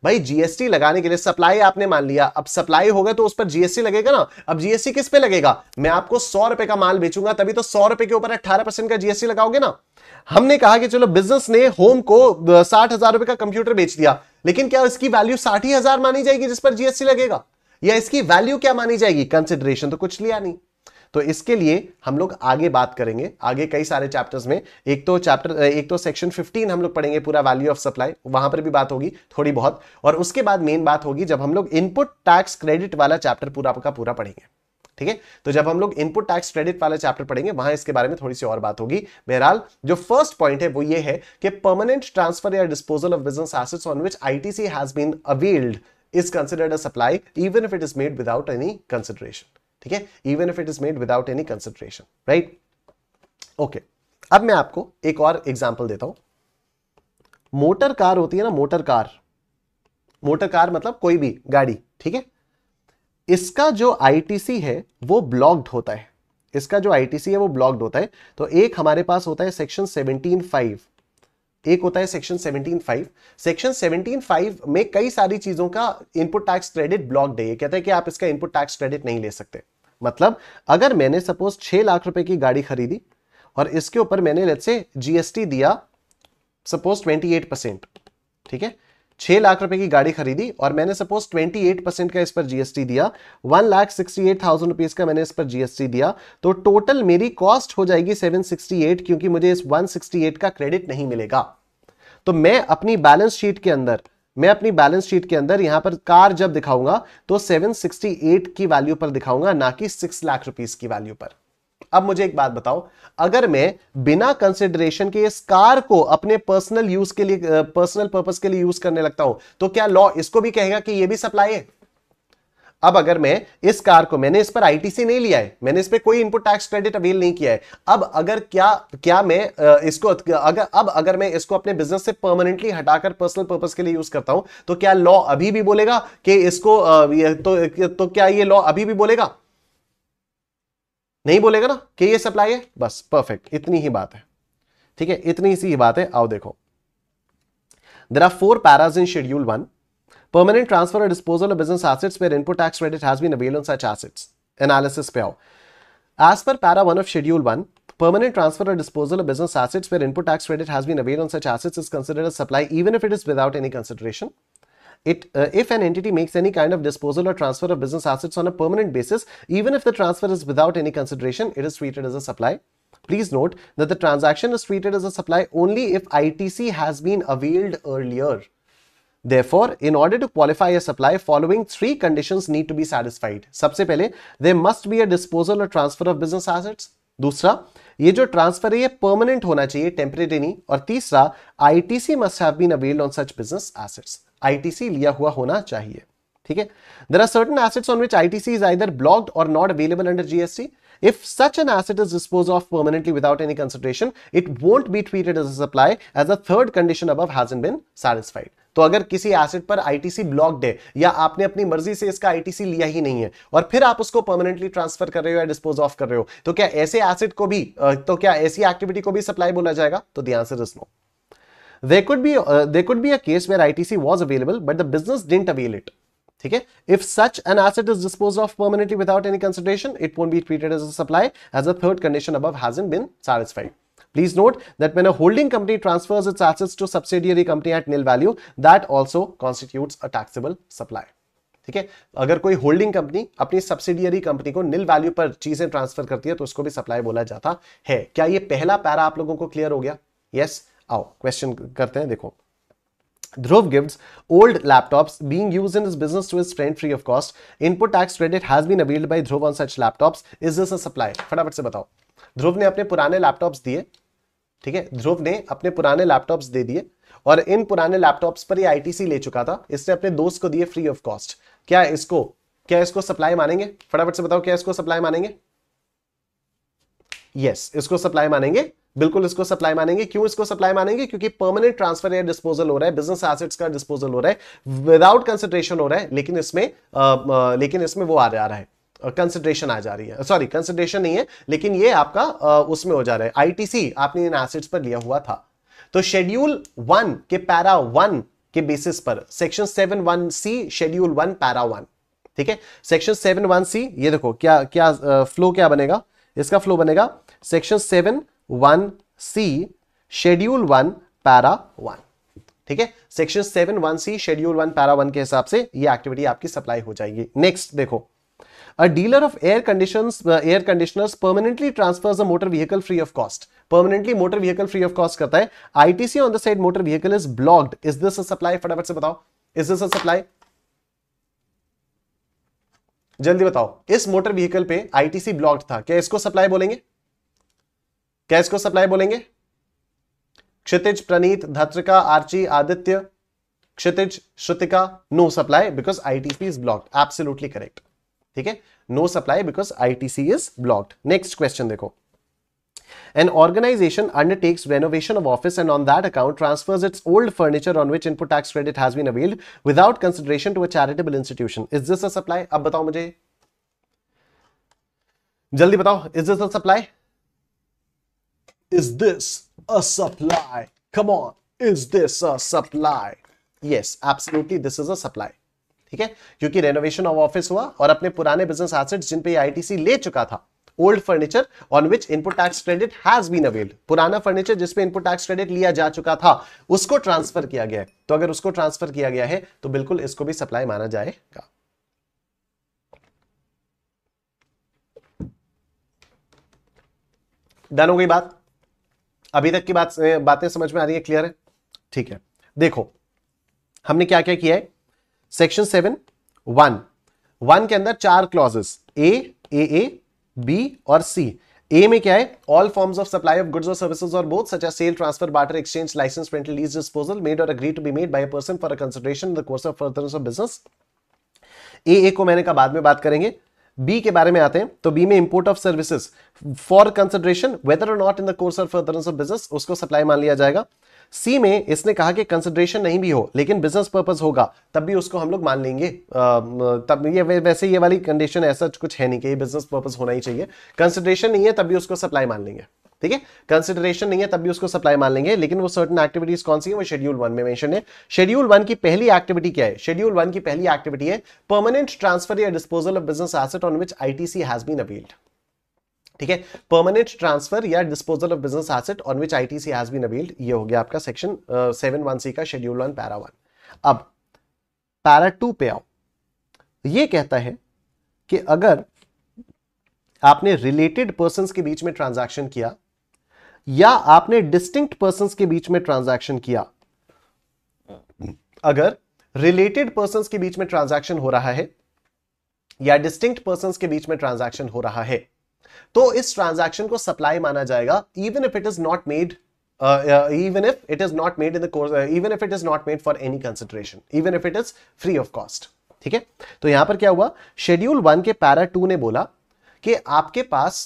भाई जीएसटी लगाने के लिए सप्लाई आपने मान लिया अब सप्लाई होगा तो उस पर जीएसटी लगेगा ना अब जीएसटी किस पे लगेगा मैं आपको सौ रुपए का माल बेचूंगा तभी तो सौ रुपए के ऊपर अट्ठारह परसेंट का जीएसटी लगाओगे ना हमने कहा कि चलो बिजनेस ने होम को साठ हजार रुपए का कंप्यूटर बेच दिया लेकिन क्या इसकी वैल्यू साठ हजार मानी जाएगी जिस पर जीएसटी लगेगा या इसकी वैल्यू क्या मानी जाएगी कंसिडरेशन तो कुछ लिया नहीं तो इसके लिए हम लोग आगे बात करेंगे आगे कई सारे चैप्टर्स में एक तो चैप्टर एक तो सेक्शन 15 हम लोग पढ़ेंगे पूरा वैल्यू ऑफ सप्लाई वहां पर भी बात होगी थोड़ी बहुत और उसके बाद मेन बात होगी जब हम लोग इनपुट टैक्स क्रेडिट वाला चैप्टर पूरा का पूरा पढ़ेंगे ठीक है तो जब हम लोग इनपुट टैक्स क्रेडिट वाला चैप्टर पढ़ेंगे वहां इसके बारे में थोड़ी सी और बात होगी बहरहाल जो फर्स्ट पॉइंट है वो ये है कि परमानेंट ट्रांसफर या disposal of business assets on which ITC has been availed is considered a supply even if it is made without any consideration ठीक है even if it is made without any consideration right okay अब मैं आपको एक और example देता हूं motor car होती है ना मोटर कार मोटर कार मतलब कोई भी गाड़ी ठीक है इसका जो आईटीसी है वो ब्लॉक्ड होता है इसका जो आईटीसी है वो ब्लॉक्ड होता है तो एक हमारे पास होता है सेक्शन 175 एक होता है सेक्शन 175 सेक्शन 175 में कई सारी चीजों का इनपुट टैक्स क्रेडिट ब्लॉक्ड है ये कहता है कि आप इसका इनपुट टैक्स क्रेडिट नहीं ले सकते मतलब अगर मैंने सपोज छह लाख रुपए की गाड़ी खरीदी और इसके ऊपर मैंने लेट से जीएसटी दिया सपोज ट्वेंटी एट परसेंट ठीक है छह लाख रुपए की गाड़ी खरीदी और मैंने सपोज 28 परसेंट का इस पर जीएसटी दिया one lakh sixty eight thousand rupees का मैंने इस पर जीएसटी दिया तो टोटल मेरी कॉस्ट हो जाएगी 768 क्योंकि मुझे इस 168 का क्रेडिट नहीं मिलेगा तो मैं अपनी बैलेंस शीट के अंदर मैं अपनी बैलेंस शीट के अंदर यहां पर कार जब दिखाऊंगा तो 768 की वैल्यू पर दिखाऊंगा ना कि 6 लाख रुपीस की वैल्यू पर अब मुझे एक बात बताओ अगर मैं बिना कंसिडरेशन के इस कार को अपने पर्सनल यूज के लिए पर्सनल पर्पज के लिए यूज करने लगता हूं तो क्या लॉ इसको भी कहेगा कि यह भी सप्लाई है अब अगर मैं इस कार को मैंने इस पर आईटीसी नहीं लिया है मैंने इस पर कोई इनपुट टैक्स क्रेडिट अवेल नहीं किया है अब अगर क्या क्या मैं इसको अगर अब अगर मैं इसको अपने बिजनेस से परमानेंटली हटाकर पर्सनल पर्पज के लिए यूज करता हूं तो क्या लॉ अभी भी बोलेगा कि इसको तो, तो क्या ये लॉ अभी भी बोलेगा नहीं बोलेगा ना कि ये सप्लाई है बस परफेक्ट इतनी ही बात है ठीक है इतनी सी ही बात है आओ देखो there are four paras in schedule one Permanent transfer or disposal of business assets where input tax credit has been availed on such assets. Analysis payout. As per para 1 of Schedule 1, permanent transfer or disposal of business assets where input tax credit has been availed on such assets is considered a supply even if it is without any consideration. It, uh, if an entity makes any kind of disposal or transfer of business assets on a permanent basis, even if the transfer is without any consideration, it is treated as a supply. Please note that the transaction is treated as a supply only if ITC has been availed earlier. Therefore, in order to qualify a supply, following three conditions need to be satisfied. सबसे पहले there must be a disposal or transfer of business assets. दूसरा ये जो transfer है ये permanent होना चाहिए temporary नहीं और तीसरा ITC must have been availed on such business assets ITC लिया हुआ होना चाहिए ठीक है there are certain assets on which ITC is either blocked और not available under GST If such an asset is disposed of permanently without any consideration, it won't be treated as a supply as the third condition above hasn't been satisfied. तो अगर किसी asset पर ITC blocked है या आपने अपनी मर्जी से इसका आईटीसी लिया ही नहीं है और फिर आप उसको परमानेंटली ट्रांसफर कर रहे हो या डिस्पोज ऑफ कर रहे हो तो क्या ऐसे एसेट को भी तो क्या ऐसी एक्टिविटी को भी सप्लाई बोला जाएगा तो the answer is no there could be there could be a case where ITC was available but the business didn't avail it ठीक है if such an asset is dispose of permanently without any consideration it won't be treated as a supply as a third condition अब hasn't been satisfied Please note that when a holding company transfers its assets to subsidiary company at nil value, that also constitutes a taxable supply. ठीक है अगर कोई holding company अपनी subsidiary company को nil value पर चीजें transfer करती है तो उसको भी सप्लाई बोला जाता है क्या ये पहला पैरा आप लोगों को क्लियर हो गया यस yes? आओ क्वेश्चन करते हैं देखो Dhruv gives old laptops being used in his business to his friend free of cost. Input tax credit has been availed by Dhruv on such laptops. Is this a supply? फटाफट से बताओ Dhruv ने अपने पुराने laptops दिए ठीक है Dhruv ने अपने पुराने laptops दे दिए और इन पुराने लैपटॉप्स पर ही आईटीसी ले चुका था इसने अपने दोस्त को दिए फ्री ऑफ कॉस्ट क्या इसको क्या इसको सप्लाई मानेंगे फटाफट से बताओ क्या इसको सप्लाई मानेंगे यस yes, इसको सप्लाई मानेंगे बिल्कुल इसको सप्लाई मानेंगे क्यों इसको सप्लाई मानेंगे क्योंकि परमानेंट ट्रांसफर या डिस्पोजल हो रहा है बिजनेस एसेट्स का डिस्पोजल हो रहा है विदाउट कंसिडरेशन हो रहा है लेकिन इसमें आ, आ, लेकिन इसमें वो आ जा रहा है कंसिडरेशन आ जा रही है सॉरी कंसिडरेशन नहीं है लेकिन ये आपका आ, उसमें हो जा रहा है आईटीसी आपने इन एसेट्स पर लिया हुआ था तो शेड्यूल वन के पैरा वन के बेसिस पर section seven one C schedule one para one ठीक है सेक्शन सेवन वन सी ये देखो क्या क्या फ्लो क्या बनेगा इसका फ्लो बनेगा section seven one C schedule one para one ठीक है section seven one C schedule one para one के हिसाब से ये एक्टिविटी आपकी सप्लाई हो जाएगी नेक्स्ट देखो a dealer of air condition air conditioners permanently transfer a motor vehicle free of cost permanently motor vehicle free of cost करता है ITC on the side motor vehicle is blocked is this supply फटाफट से बताओ is this supply जल्दी बताओ इस motor vehicle पे ITC blocked था क्या इसको सप्लाई बोलेंगे क्या इसको सप्लाई बोलेंगे Kshitij Praneet Dhatrika Archi Aditya Kshitij Shrutika no supply because ITC is blocked absolutely correct ठीक है no supply because ITC is blocked next question देखो An organization undertakes renovation of office and on that account transfers its old furniture on which input tax credit has been availed without consideration to a charitable institution. Is this a supply? अब बताओ मुझे जल्दी बताओ is this a supply Is this a supply? Come on, is this a supply? Yes, absolutely, this is a supply. ठीक है क्योंकि renovation of office हुआ और अपने पुराने बिजनेस एसेट्स जिन पे आईटीसी e ले चुका था old furniture on which input tax credit has been availed पुराना फर्नीचर जिस पे इनपुट टैक्स क्रेडिट लिया जा चुका था उसको ट्रांसफर किया गया है तो अगर उसको ट्रांसफर किया गया है तो बिल्कुल इसको भी सप्लाई माना जाएगा डन हो गई बात अभी तक की बात बातें समझ में आ रही है क्लियर है ठीक है देखो हमने क्या क्या किया है सेक्शन सेवन वन वन के अंदर चार clauses A A A B और सी ए में क्या है all forms of supply of goods और सर्विसेज और both such sale transfer barter exchange licence rental lease disposal made और agree to be made by person for consideration consideration the course of further of business A A को मैंने कहा बाद में बात करेंगे बी के बारे में आते हैं तो बी में import of services for consideration whether और not in the course of of business उसको सप्लाई मान लिया जाएगा सी में इसने कहा कि कंसिडरेशन नहीं भी हो लेकिन बिजनेस पर्पज होगा तब भी उसको हम लोग मान लेंगे तब ये वैसे ये वाली कंडीशन ऐसा कुछ है नहीं कि बिजनेस पर्पज होना ही चाहिए कंसिडरेशन नहीं है तब भी उसको सप्लाई मान लेंगे ठीक है कंसिडरेशन नहीं है तब भी उसको सप्लाई मान लेंगे लेकिन वो सर्टन एक्टिविटीज कौन सी है वो शेड्यूल वन में मेंशन है शेड्यूल वन की पहली एक्टिविटी क्या है शेड्यूल वन की पहली एक्टिविटी है परमानेंट ट्रांसफर या disposal of business asset on which ITC has been appealed ठीक है परमानेंट ट्रांसफर या disposal of business asset on which ITC has been appealed ये हो गया आपका सेक्शन सेवन वन सी का शेड्यूल वन पैरा वन अब पैरा टू पे आओ ये कहता है कि अगर आपने रिलेटेड पर्सन के बीच में ट्रांजैक्शन किया या आपने डिस्टिंक्ट पर्सन के बीच में ट्रांजैक्शन किया अगर रिलेटेड पर्सन के बीच में ट्रांजैक्शन हो रहा है या डिस्टिंक्ट पर्सन के बीच में ट्रांजैक्शन हो रहा है तो इस ट्रांजैक्शन को सप्लाई माना जाएगा even if it is not made even if it is not made in the course even if it is not made for any consideration even if it is free of cost ठीक है तो यहां पर क्या हुआ schedule one के para two ने बोला कि आपके पास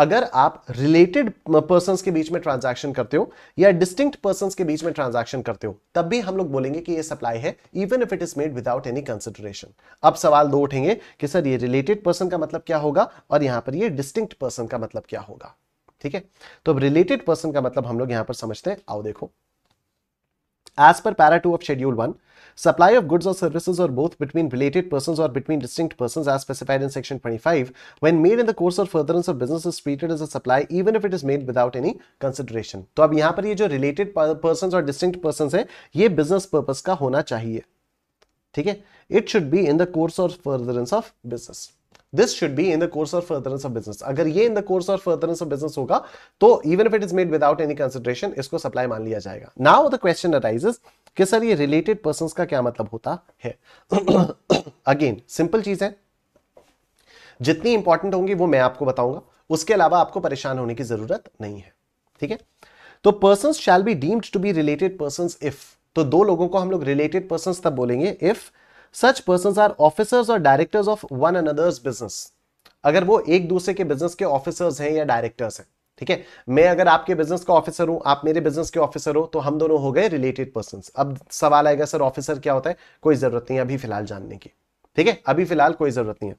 अगर आप रिलेटेड पर्सन के बीच में ट्रांजैक्शन करते हो या डिस्टिंक्ट पर्सन के बीच में ट्रांजैक्शन करते हो तब भी हम लोग बोलेंगे कि ये सप्लाई है even if it is made without any consideration अब सवाल दो उठेंगे कि सर ये रिलेटेड पर्सन का मतलब क्या होगा और यहां पर ये डिस्टिंक्ट पर्सन का मतलब क्या होगा ठीक है तो रिलेटेड पर्सन का मतलब हम लोग यहां पर समझते हैं आओ देखो as per para two of schedule one supply of goods or services or both between related persons or between distinct persons as specified in section 25 when made in the course or furtherance of business is treated as a supply even if it is made without any consideration So, ab yahan par ye jo related persons or distinct persons hai ye business purpose it should be in the course or furtherance of business this should be in the course or furtherance of business agar ye in the course or furtherance of business hoga to even if it is made without any consideration isko supply maan a jayega now the question arises कि sir ये related person का क्या मतलब होता है again simple चीज है जितनी इंपॉर्टेंट होंगी वो मैं आपको बताऊंगा उसके अलावा आपको परेशान होने की जरूरत नहीं है ठीक है तो person shall be deemed to be related person if तो दो लोगों को हम लोग रिलेटेड पर्सन तब बोलेंगे if such person are officers और directors of one another's business अगर वो एक दूसरे के बिजनेस के ऑफिसर्स हैं या डायरेक्टर्स हैं ठीक है मैं अगर आपके बिजनेस का ऑफिसर हूं आप मेरे बिजनेस के ऑफिसर हो तो हम दोनों हो गए रिलेटेड पर्सन अब सवाल आएगा सर ऑफिसर क्या होता है कोई जरूरत नहीं अभी फिलहाल जानने की ठीक है अभी फिलहाल कोई जरूरत नहीं है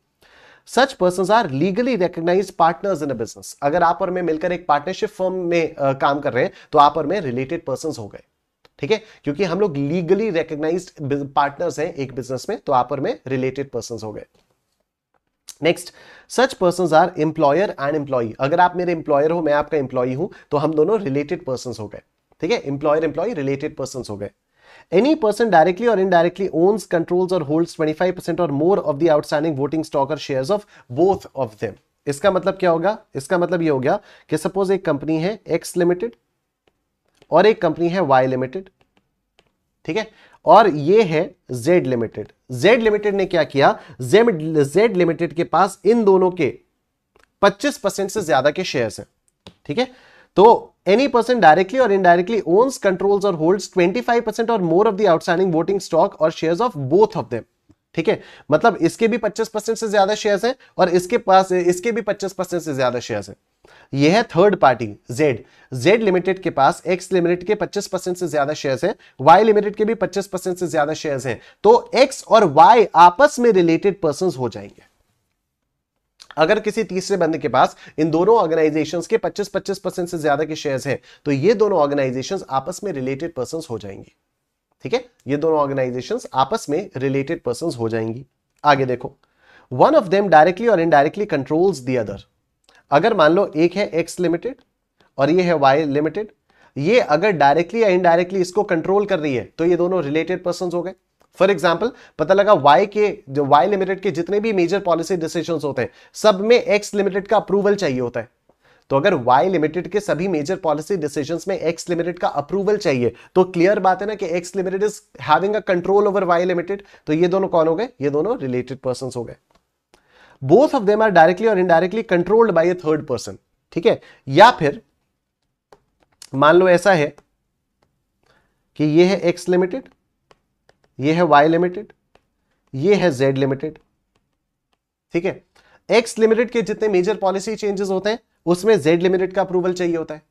such person are legally recognize partners in business अगर आप और मैं मिलकर एक पार्टनरशिप फर्म में आ, काम कर रहे हैं तो आप और मैं रिलेटेड पर्सन हो गए ठीक है क्योंकि हम लोग लीगली रिकग्नाइज पार्टनर्स हैं एक बिजनेस में तो आप और मैं रिलेटेड पर्सन हो गए next such person are employer and employee अगर आप मेरे एम्प्लॉयर हो मैं आपका एम्प्लॉई हूं तो हम दोनों रिलेटेड पर्सन हो गए ठीक है एम्प्लॉयर एम्प्लॉय रिलेटेड पर्सन हो गए any person directly or indirectly owns controls or holds 25% or more of the outstanding voting stock or shares of both of them इसका मतलब क्या होगा इसका मतलब ये हो गया कि सपोज एक कंपनी है एक्स लिमिटेड और एक कंपनी है वाई लिमिटेड ठीक है और ये है Z लिमिटेड Z लिमिटेड ने क्या किया Z Z लिमिटेड के पास इन दोनों के 25 परसेंट से ज्यादा के शेयर्स हैं ठीक है तो एनी पर्सन डायरेक्टली और इनडायरेक्टली ओन्स कंट्रोल्स और होल्ड्स 25 परसेंट और more of the outstanding voting stock और shares of both of them ठीक है मतलब इसके भी 25 परसेंट से ज्यादा शेयर्स हैं और इसके पास इसके भी 25 परसेंट से ज्यादा शेयर्स हैं ये है third party Z Z limited के पास एक्स लिमिटेड के 25 परसेंट से ज्यादा शेयर्स हैं वाई लिमिटेड के भी 25 परसेंट से ज्यादा शेयर्स हैं तो एक्स और वाई आपस में रिलेटेड पर्सन हो जाएंगे अगर किसी तीसरे बंदे के पास इन दोनों ऑर्गेनाइजेशन के 25-25 परसेंट से ज्यादा के शेयर्स हैं तो ये दोनों ऑर्गेनाइजेशन आपस में रिलेटेड पर्सन हो जाएंगी ठीक है ये दोनों ऑर्गेनाइजेशन आपस में रिलेटेड पर्सन हो जाएंगी आगे देखो वन ऑफ देम डायरेक्टली और इनडायरेक्टली कंट्रोल्स दी अदर अगर मान लो एक है एक्स लिमिटेड और ये है वाई लिमिटेड ये अगर डायरेक्टली या इनडायरेक्टली इसको कंट्रोल कर रही है तो ये दोनों रिलेटेड पर्सन हो गए फॉर एग्जाम्पल पता लगा वाई के जो वाई लिमिटेड के जितने भी मेजर पॉलिसी डिसीजन होते हैं सब में एक्स लिमिटेड का अप्रूवल चाहिए होता है तो अगर वाई लिमिटेड के सभी मेजर पॉलिसी डिसीजन में एक्स लिमिटेड का अप्रूवल चाहिए तो क्लियर बात है ना कि X limited is having a control over Y limited तो ये दोनों कौन हो गए ये दोनों रिलेटेड पर्सन हो गए both of them are directly और indirectly controlled by a third person ठीक है या फिर मान लो ऐसा है कि ये है एक्स लिमिटेड ये है वाई लिमिटेड ये है जेड लिमिटेड ठीक है एक्स लिमिटेड के जितने मेजर पॉलिसी चेंजेस होते हैं उसमें जेड लिमिटेड का अप्रूवल चाहिए होता है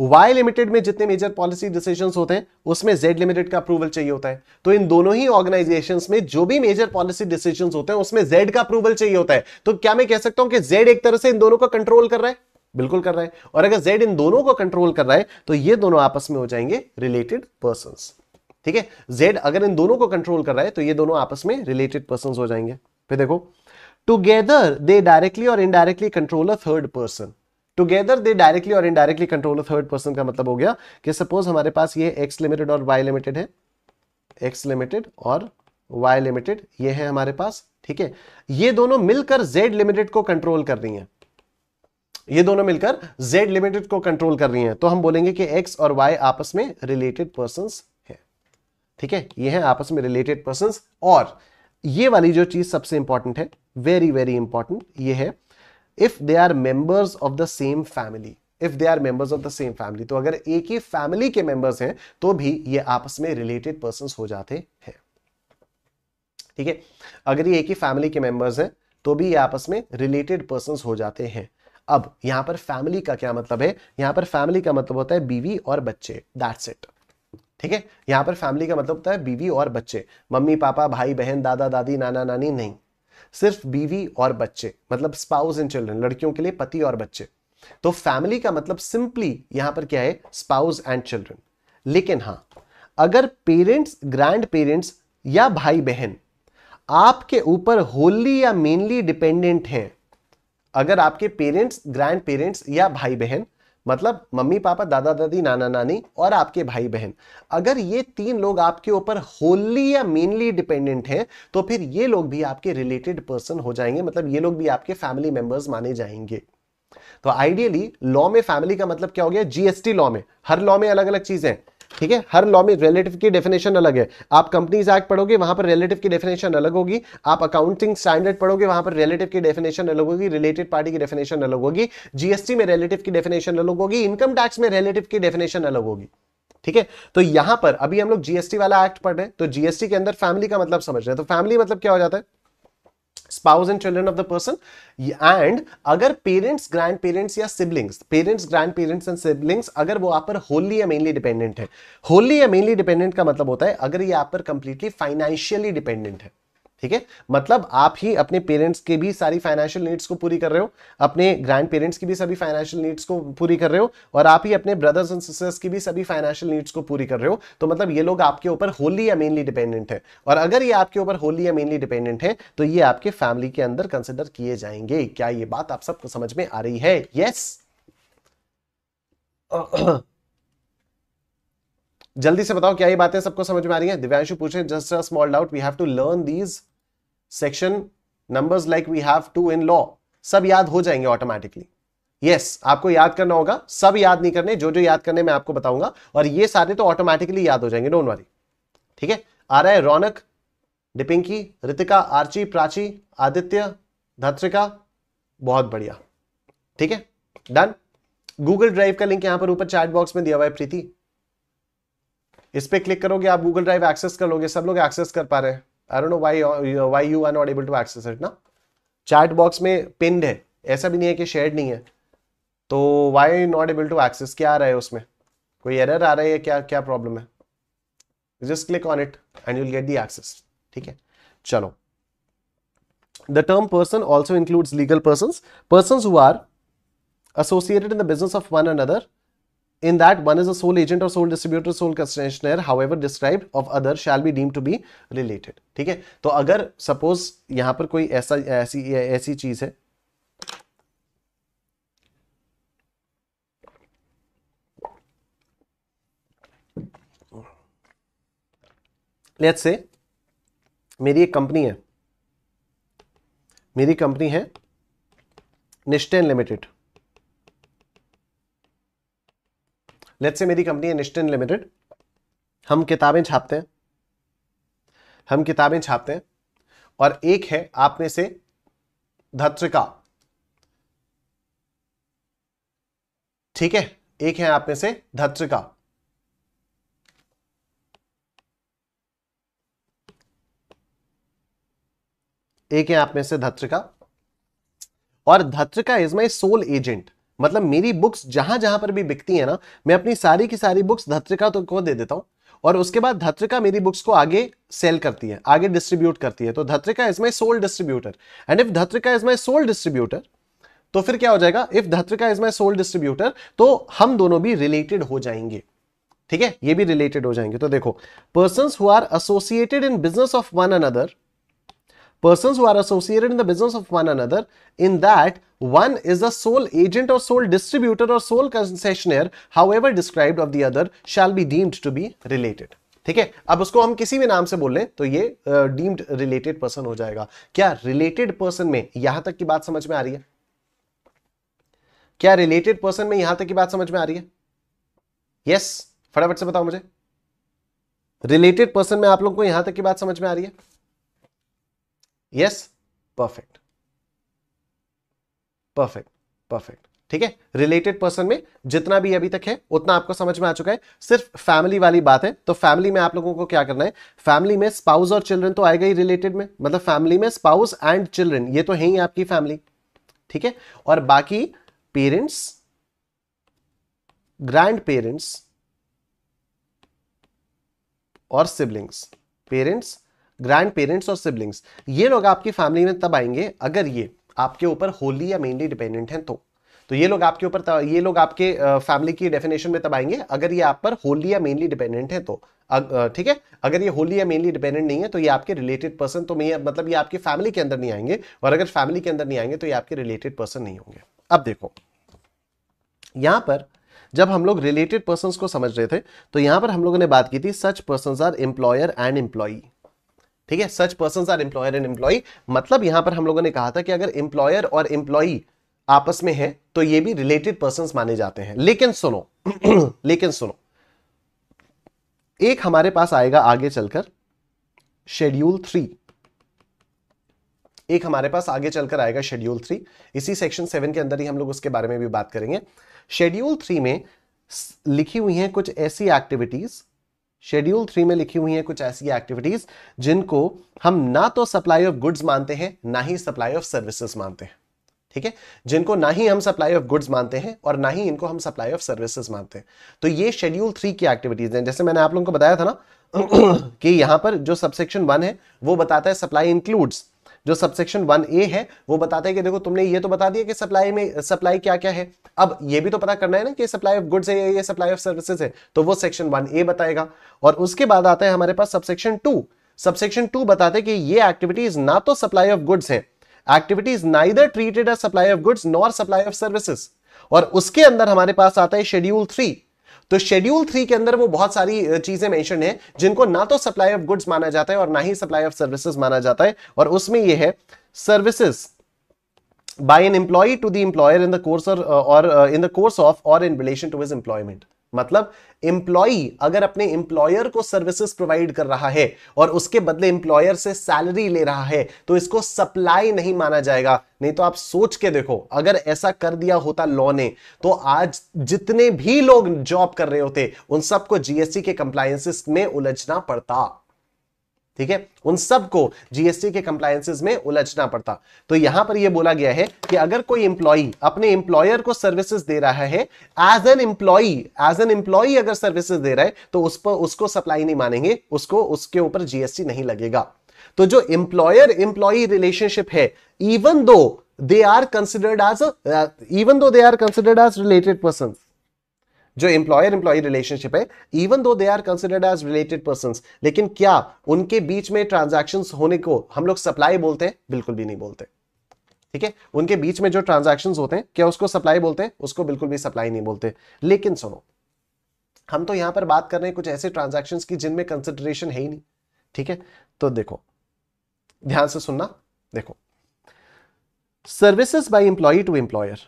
वाई लिमिटेड में जितने मेजर पॉलिसी डिसीजन होते हैं उसमें जेड लिमिटेड का अप्रूवल चाहिए होता है तो इन दोनों ही ऑर्गेनाइजेशन में जो भी मेजर पॉलिसी डिसीजन होते हैं उसमें जेड का अप्रूवल चाहिए होता है तो क्या मैं कह सकता हूं कि जेड एक तरह से इन दोनों को कंट्रोल कर रहा है बिल्कुल कर रहा है और अगर जेड इन दोनों को कंट्रोल कर रहा है तो ये दोनों आपस में हो जाएंगे रिलेटेड पर्सन ठीक है जेड अगर इन दोनों को कंट्रोल कर रहा है तो ये दोनों आपस में रिलेटेड पर्सन हो जाएंगे फिर देखो टूगेदर दे डायरेक्टली और indirectly control a third person together they directly और इनडायरेक्टली कंट्रोल थर्ड पर्सन का मतलब हो गया कि सपोज हमारे पास ये एक्स लिमिटेड और वाई लिमिटेड है एक्स लिमिटेड और वाई लिमिटेड ये है हमारे पास ठीक है ये दोनों मिलकर जेड लिमिटेड को कंट्रोल कर रही हैं ये दोनों मिलकर Z लिमिटेड को कंट्रोल कर रही हैं तो हम बोलेंगे कि X और Y आपस में रिलेटेड पर्सन है ठीक है ये है आपस में रिलेटेड पर्सन और ये वाली जो चीज सबसे इंपॉर्टेंट है वेरी वेरी इंपॉर्टेंट ये है if they are members of the same family if they are members of the same family तो अगर एक ही फैमिली के मेंबर्स हैं तो भी ये आपस में रिलेटेड पर्सन हो जाते हैं ठीक है अगर ये एक ही फैमिली के मेंबर्स हैं तो भी ये आपस में रिलेटेड पर्सन हो जाते हैं अब यहां पर फैमिली का क्या मतलब है यहां पर फैमिली का मतलब होता है बीवी और बच्चे दैट्स इट ठीक है यहां पर फैमिली का मतलब होता है बीवी और बच्चे मम्मी पापा भाई बहन दादा दादी नाना नानी नहीं सिर्फ बीवी और बच्चे मतलब स्पाउस एंड चिल्ड्रन लड़कियों के लिए पति और बच्चे तो फैमिली का मतलब सिंपली यहां पर क्या है स्पाउस एंड चिल्ड्रन लेकिन हां अगर पेरेंट्स ग्रैंड पेरेंट्स या भाई बहन आपके ऊपर होली या मेनली डिपेंडेंट हैं अगर आपके पेरेंट्स ग्रैंड पेरेंट्स या भाई बहन मतलब मम्मी पापा दादा दादी नाना नानी और आपके भाई बहन अगर ये तीन लोग आपके ऊपर होली या मेनली डिपेंडेंट हैं तो फिर ये लोग भी आपके रिलेटेड पर्सन हो जाएंगे मतलब ये लोग भी आपके फैमिली मेंबर्स माने जाएंगे तो आइडियली लॉ में फैमिली का मतलब क्या हो गया जीएसटी लॉ में हर लॉ में अलग अलग चीजें ठीक है हर लॉ में रिलेटिव की डेफिनेशन अलग है आप कंपनीज एक्ट पढ़ोगे वहां पर रिलेटिव की डेफिनेशन अलग होगी आप अकाउंटिंग स्टैंडर्ड पढ़ोगे वहां पर रिलेटिव की डेफिनेशन अलग होगी रिलेटेड पार्टी की डेफिनेशन अलग होगी जीएसटी में रिलेटिव की डेफिनेशन अलग होगी इनकम टैक्स में रिलेटिव की डेफिनेशन अलग होगी ठीक है तो यहां पर अभी हम लोग जीएसटी वाला एक्ट पढ़ रहे हैं तो जीएसटी के अंदर फैमिली का मतलब समझ रहे हैं तो फैमिली मतलब क्या हो जाता है spouse and children of the person and अगर पेरेंट्स ग्रैंड पेरेंट्स या siblings parents grandparents and siblings अगर वो आप पर होली या मेनली डिपेंडेंट है होली या मेनली डिपेंडेंट का मतलब होता है अगर ये आप पर कंप्लीटली फाइनेंशियली डिपेंडेंट है ठीक है मतलब आप ही अपने पेरेंट्स के भी सारी फाइनेंशियल नीड्स को पूरी कर रहे हो अपने ग्रैंड पेरेंट्स की भी सभी फाइनेंशियल नीड्स को पूरी कर रहे हो और आप ही अपने ब्रदर्स एंड सिस्टर्स की भी सभी फाइनेंशियल नीड्स को पूरी कर रहे हो तो मतलब ये लोग आपके ऊपर होली या मेनली डिपेंडेंट है और अगर ये आपके ऊपर होली या मेनली डिपेंडेंट है तो ये आपके फैमिली के अंदर कंसिडर किए जाएंगे क्या ये बात आप सबको समझ में आ रही है यस yes. जल्दी से बताओ क्या ये बातें सबको समझ में आ रही है दिव्यांशु पूछे just a small doubt we have to learn these section numbers like we have to इन लॉ सब याद हो जाएंगे ऑटोमेटिकली यस yes, आपको याद करना होगा सब याद नहीं करने जो जो याद करने मैं आपको बताऊंगा और ये सारे तो ऑटोमेटिकली याद हो जाएंगे डोंट वरी ठीक है आ रहा है रौनक डिपिंकी रितिका आर्ची प्राची आदित्य धत्रिका बहुत बढ़िया ठीक है डन गूगल ड्राइव का लिंक यहां पर ऊपर चैट बॉक्स में दिया हुआ है प्रीति इस पर क्लिक करोगे आप गूगल ड्राइव एक्सेस कर लोगे सब लोग एक्सेस कर पा रहे हैं I don't know why why you are not able to access it ना चैट बॉक्स में पिंड है ऐसा भी नहीं है कि शेयर नहीं है तो why not able to access क्या आ रहा है उसमें कोई एरर आ रहा है क्या क्या प्रॉब्लम है just click on it and you'll get the access ठीक है चलो the term person also includes legal person persons who are associated in the business of one another In that, one is a sole agent or sole distributor, sole concessionaire, however described of other shall be deemed to be related. theek hai to agar suppose yahan par koi aisa aisi aisi cheez hai let's say meri ek company hai meri company hai nishtan limited late से मेरी company है निश्चिन limited हम किताबें छापते हैं हम किताबें छापते हैं और एक है आप में से धत्रिका ठीक है एक है आप में से धत्रिका एक है आप में से धत्रिका और Dhatrika is my sole agent मतलब मेरी बुक्स जहां जहां पर भी बिकती है ना मैं अपनी सारी की सारी बुक्स धत्रिका तो को दे देता हूँ और उसके बाद धत्रिका मेरी बुक्स को आगे सेल करती है आगे डिस्ट्रीब्यूट करती है तो Dhatrika is my sole distributor and if Dhatrika is my sole distributor तो फिर क्या हो जाएगा if Dhatrika is my sole distributor तो हम दोनों भी रिलेटेड हो जाएंगे ठीक है ये भी रिलेटेड हो जाएंगे तो देखो person who are associated in business of one another persons who are associated in the business of one another in that one is the sole agent or sole distributor or sole concessionaire however described of the other shall be deemed to be related ठीक है अब उसको हम किसी भी नाम से बोल लें तो ये डीम्ड रिलेटेड पर्सन हो जाएगा क्या रिलेटेड पर्सन में यहां तक की बात समझ में आ रही है क्या रिलेटेड पर्सन में यहां तक की बात समझ में आ रही है यस yes, फटाफट से बताओ मुझे रिलेटेड पर्सन में आप लोग को यहां तक की बात समझ में आ रही है यस परफेक्ट परफेक्ट परफेक्ट ठीक है रिलेटेड पर्सन में जितना भी अभी तक है उतना आपको समझ में आ चुका है सिर्फ फैमिली वाली बात है तो फैमिली में आप लोगों को क्या करना है फैमिली में स्पाउस और चिल्ड्रन तो आएगा ही रिलेटेड में मतलब फैमिली में स्पाउस एंड चिल्ड्रन ये तो है ही आपकी फैमिली ठीक है और बाकी पेरेंट्स ग्रैंड पेरेंट्स और सिबलिंग्स पेरेंट्स ग्रैंड पेरेंट्स और सिबलिंग्स ये लोग आपकी फैमिली में तब आएंगे अगर ये आपके ऊपर होली या मेनली डिपेंडेंट हैं तो तो ये लोग आपके ऊपर ये लोग आपके फैमिली की डेफिनेशन में तब आएंगे अगर ये आप पर होली या मेनली डिपेंडेंट है तो ठीक है अगर ये होली या मेनली डिपेंडेंट नहीं है तो ये आपके रिलेटेड पर्सन तो मैं मतलब ये आपकी फैमिली के अंदर नहीं आएंगे और अगर फैमिली के अंदर नहीं आएंगे तो ये आपके रिलेटेड पर्सन नहीं होंगे अब देखो यहां पर जब हम लोग रिलेटेड पर्सन को समझ रहे थे तो यहां पर हम लोगों ने बात की थी such person are employer and employee ठीक है such person are employer and employee मतलब यहां पर हम लोगों ने कहा था कि अगर एम्प्लॉयर और एम्प्लॉई आपस में है तो ये भी रिलेटेड पर्सन माने जाते हैं लेकिन सुनो लेकिन सुनो एक हमारे पास आएगा आगे चलकर शेड्यूल थ्री एक हमारे पास आगे चलकर आएगा शेड्यूल थ्री इसी सेक्शन सेवन के अंदर ही हम लोग उसके बारे में भी बात करेंगे शेड्यूल थ्री में लिखी हुई हैं कुछ ऐसी एक्टिविटीज शेड्यूल थ्री में लिखी हुई है कुछ ऐसी एक्टिविटीज जिनको हम ना तो सप्लाई ऑफ गुड्स मानते हैं ना ही सप्लाई ऑफ सर्विसेज मानते हैं ठीक है जिनको ना ही हम सप्लाई ऑफ गुड्स मानते हैं और ना ही इनको हम सप्लाई ऑफ सर्विसेज मानते हैं तो ये शेड्यूल थ्री की एक्टिविटीज हैं जैसे मैंने आप लोगों को बताया था ना कि यहां पर जो सबसेक्शन वन है वो बताता है सप्लाई इंक्लूड्स जो सबसेक्शन वन ए है वो बताते हैं कि देखो तुमने ये तो बता दिया कि सप्लाई में सप्लाई क्या क्या है अब ये भी तो पता करना है ना कि सप्लाई ऑफ गुड्स है ये सप्लाई ऑफ सर्विसेज है तो वो सेक्शन वन ए बताएगा और उसके बाद आता है हमारे पास सबसेक्शन टू सबसेक्शन टू बताते हैं कि ये एक्टिविटीज ना तो सप्लाई ऑफ गुड्स है activities neither treated as supply of goods nor supply of services और उसके अंदर हमारे पास आता है शेड्यूल थ्री तो शेड्यूल थ्री के अंदर वो बहुत सारी चीजें मेंशन है जिनको ना तो सप्लाई ऑफ गुड्स माना जाता है और ना ही सप्लाई ऑफ सर्विसेज माना जाता है और उसमें यह है services by an employee to the employer in the course और इन द कोर्स ऑफ और in relation to his employment मतलब एम्प्लॉय अगर अपने एम्प्लॉयर को सर्विसेज प्रोवाइड कर रहा है और उसके बदले एम्प्लॉयर से सैलरी ले रहा है तो इसको सप्लाई नहीं माना जाएगा नहीं तो आप सोच के देखो अगर ऐसा कर दिया होता लॉ ने तो आज जितने भी लोग जॉब कर रहे होते उन सबको जीएसटी के कंप्लायंसेस में उलझना पड़ता ठीक है उन सबको जीएसटी के कंप्लायसेज में उलझना पड़ता तो यहां पर यह बोला गया है कि अगर कोई इंप्लॉई अपने इंप्लॉयर को सर्विसेज दे रहा है as an employee as an employee अगर सर्विसेज दे रहा है तो उस पर उसको सप्लाई नहीं मानेंगे उसको उसके ऊपर जीएसटी नहीं लगेगा तो जो इंप्लॉयर इंप्लॉई रिलेशनशिप है even though they are considered as even though they are considered as related person जो एम्प्लॉयर एम्प्लॉय रिलेशनशिप है even though they are considered as related person लेकिन क्या उनके बीच में ट्रांजेक्शन होने को हम लोग सप्लाई बोलते हैं बिल्कुल भी नहीं बोलते ठीक है उनके बीच में जो ट्रांजेक्शन होते हैं क्या उसको सप्लाई बोलते हैं उसको बिल्कुल भी सप्लाई नहीं बोलते लेकिन सुनो हम तो यहां पर बात कर रहे हैं कुछ ऐसे ट्रांजेक्शन की जिनमें कंसिडरेशन है ही नहीं ठीक है तो देखो ध्यान से सुनना देखो services by employ to employer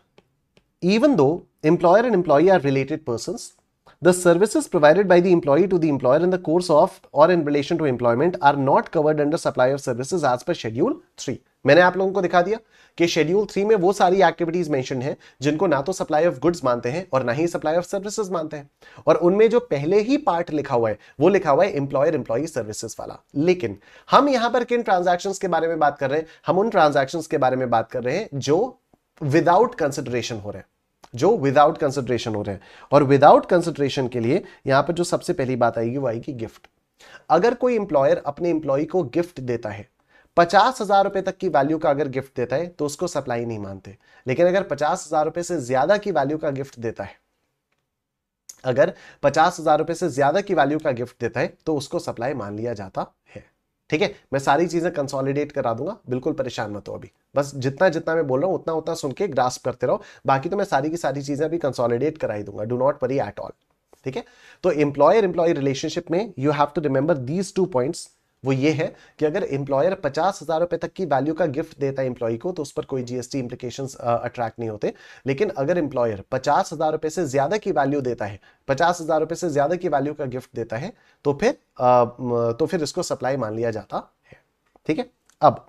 even though Employer and employee are related persons. The services provided by the employee to the employer in the course of or in relation to employment are not covered under supply of services as per schedule 3. मैंने आप लोगों को दिखा दिया कि schedule three में वो सारी एक्टिविटीज मेंशन है जिनको ना तो सप्लाई ऑफ गुड्स मानते हैं और ना ही सप्लाई ऑफ सर्विसेज मानते हैं और उनमें जो पहले ही पार्ट लिखा हुआ है वो लिखा हुआ है एम्प्लॉयर एम्प्लॉय सर्विसेज वाला लेकिन हम यहां पर किन ट्रांजेक्शन के बारे में बात कर रहे हैं हम उन ट्रांजेक्शन के बारे में बात कर रहे हैं जो विदाउट कंसिडरेशन हो रहे हैं जो विदाउट कंसिडरेशन हो रहे हैं और विदाउट कंसिडरेशन के लिए यहां पर जो सबसे पहली बात आएगी वो आएगी गिफ्ट अगर कोई इंप्लॉयर अपने इंप्लॉय को गिफ्ट देता है पचास हजार रुपए तक की वैल्यू का अगर गिफ्ट देता है तो उसको सप्लाई नहीं मानते लेकिन अगर पचास हजार रुपए से ज्यादा की वैल्यू का गिफ्ट देता है अगर पचास हजार रुपए से ज्यादा की वैल्यू का गिफ्ट देता है तो उसको सप्लाई मान लिया जाता है ठीक है मैं सारी चीजें कंसोलिडेट करा दूंगा बिल्कुल परेशान मत हो अभी बस जितना जितना मैं बोल रहा हूँ उतना उतना सुन के ग्रास्प करते रहो बाकी तो मैं सारी की सारी चीजें अभी कंसोलिडेट कराई दूंगा do not worry at all ठीक है तो एम्प्लॉयर एम्प्लॉय रिलेशनशिप में you have to remember these two points वो ये है कि अगर एम्प्लॉयर पचास हज़ार रुपए तक की वैल्यू का गिफ्ट देता है एम्प्लॉय को तो उस पर कोई जीएसटी इंप्लीकेशन अट्रैक्ट नहीं होते लेकिन अगर एम्प्लॉयर पचास हज़ार रुपए से ज़्यादा की वैल्यू देता है पचास हज़ार रुपए से ज़्यादा की वैल्यू का गिफ्ट देता है तो फिर आ, तो फिर इसको सप्लाई मान लिया जाता है ठीक है अब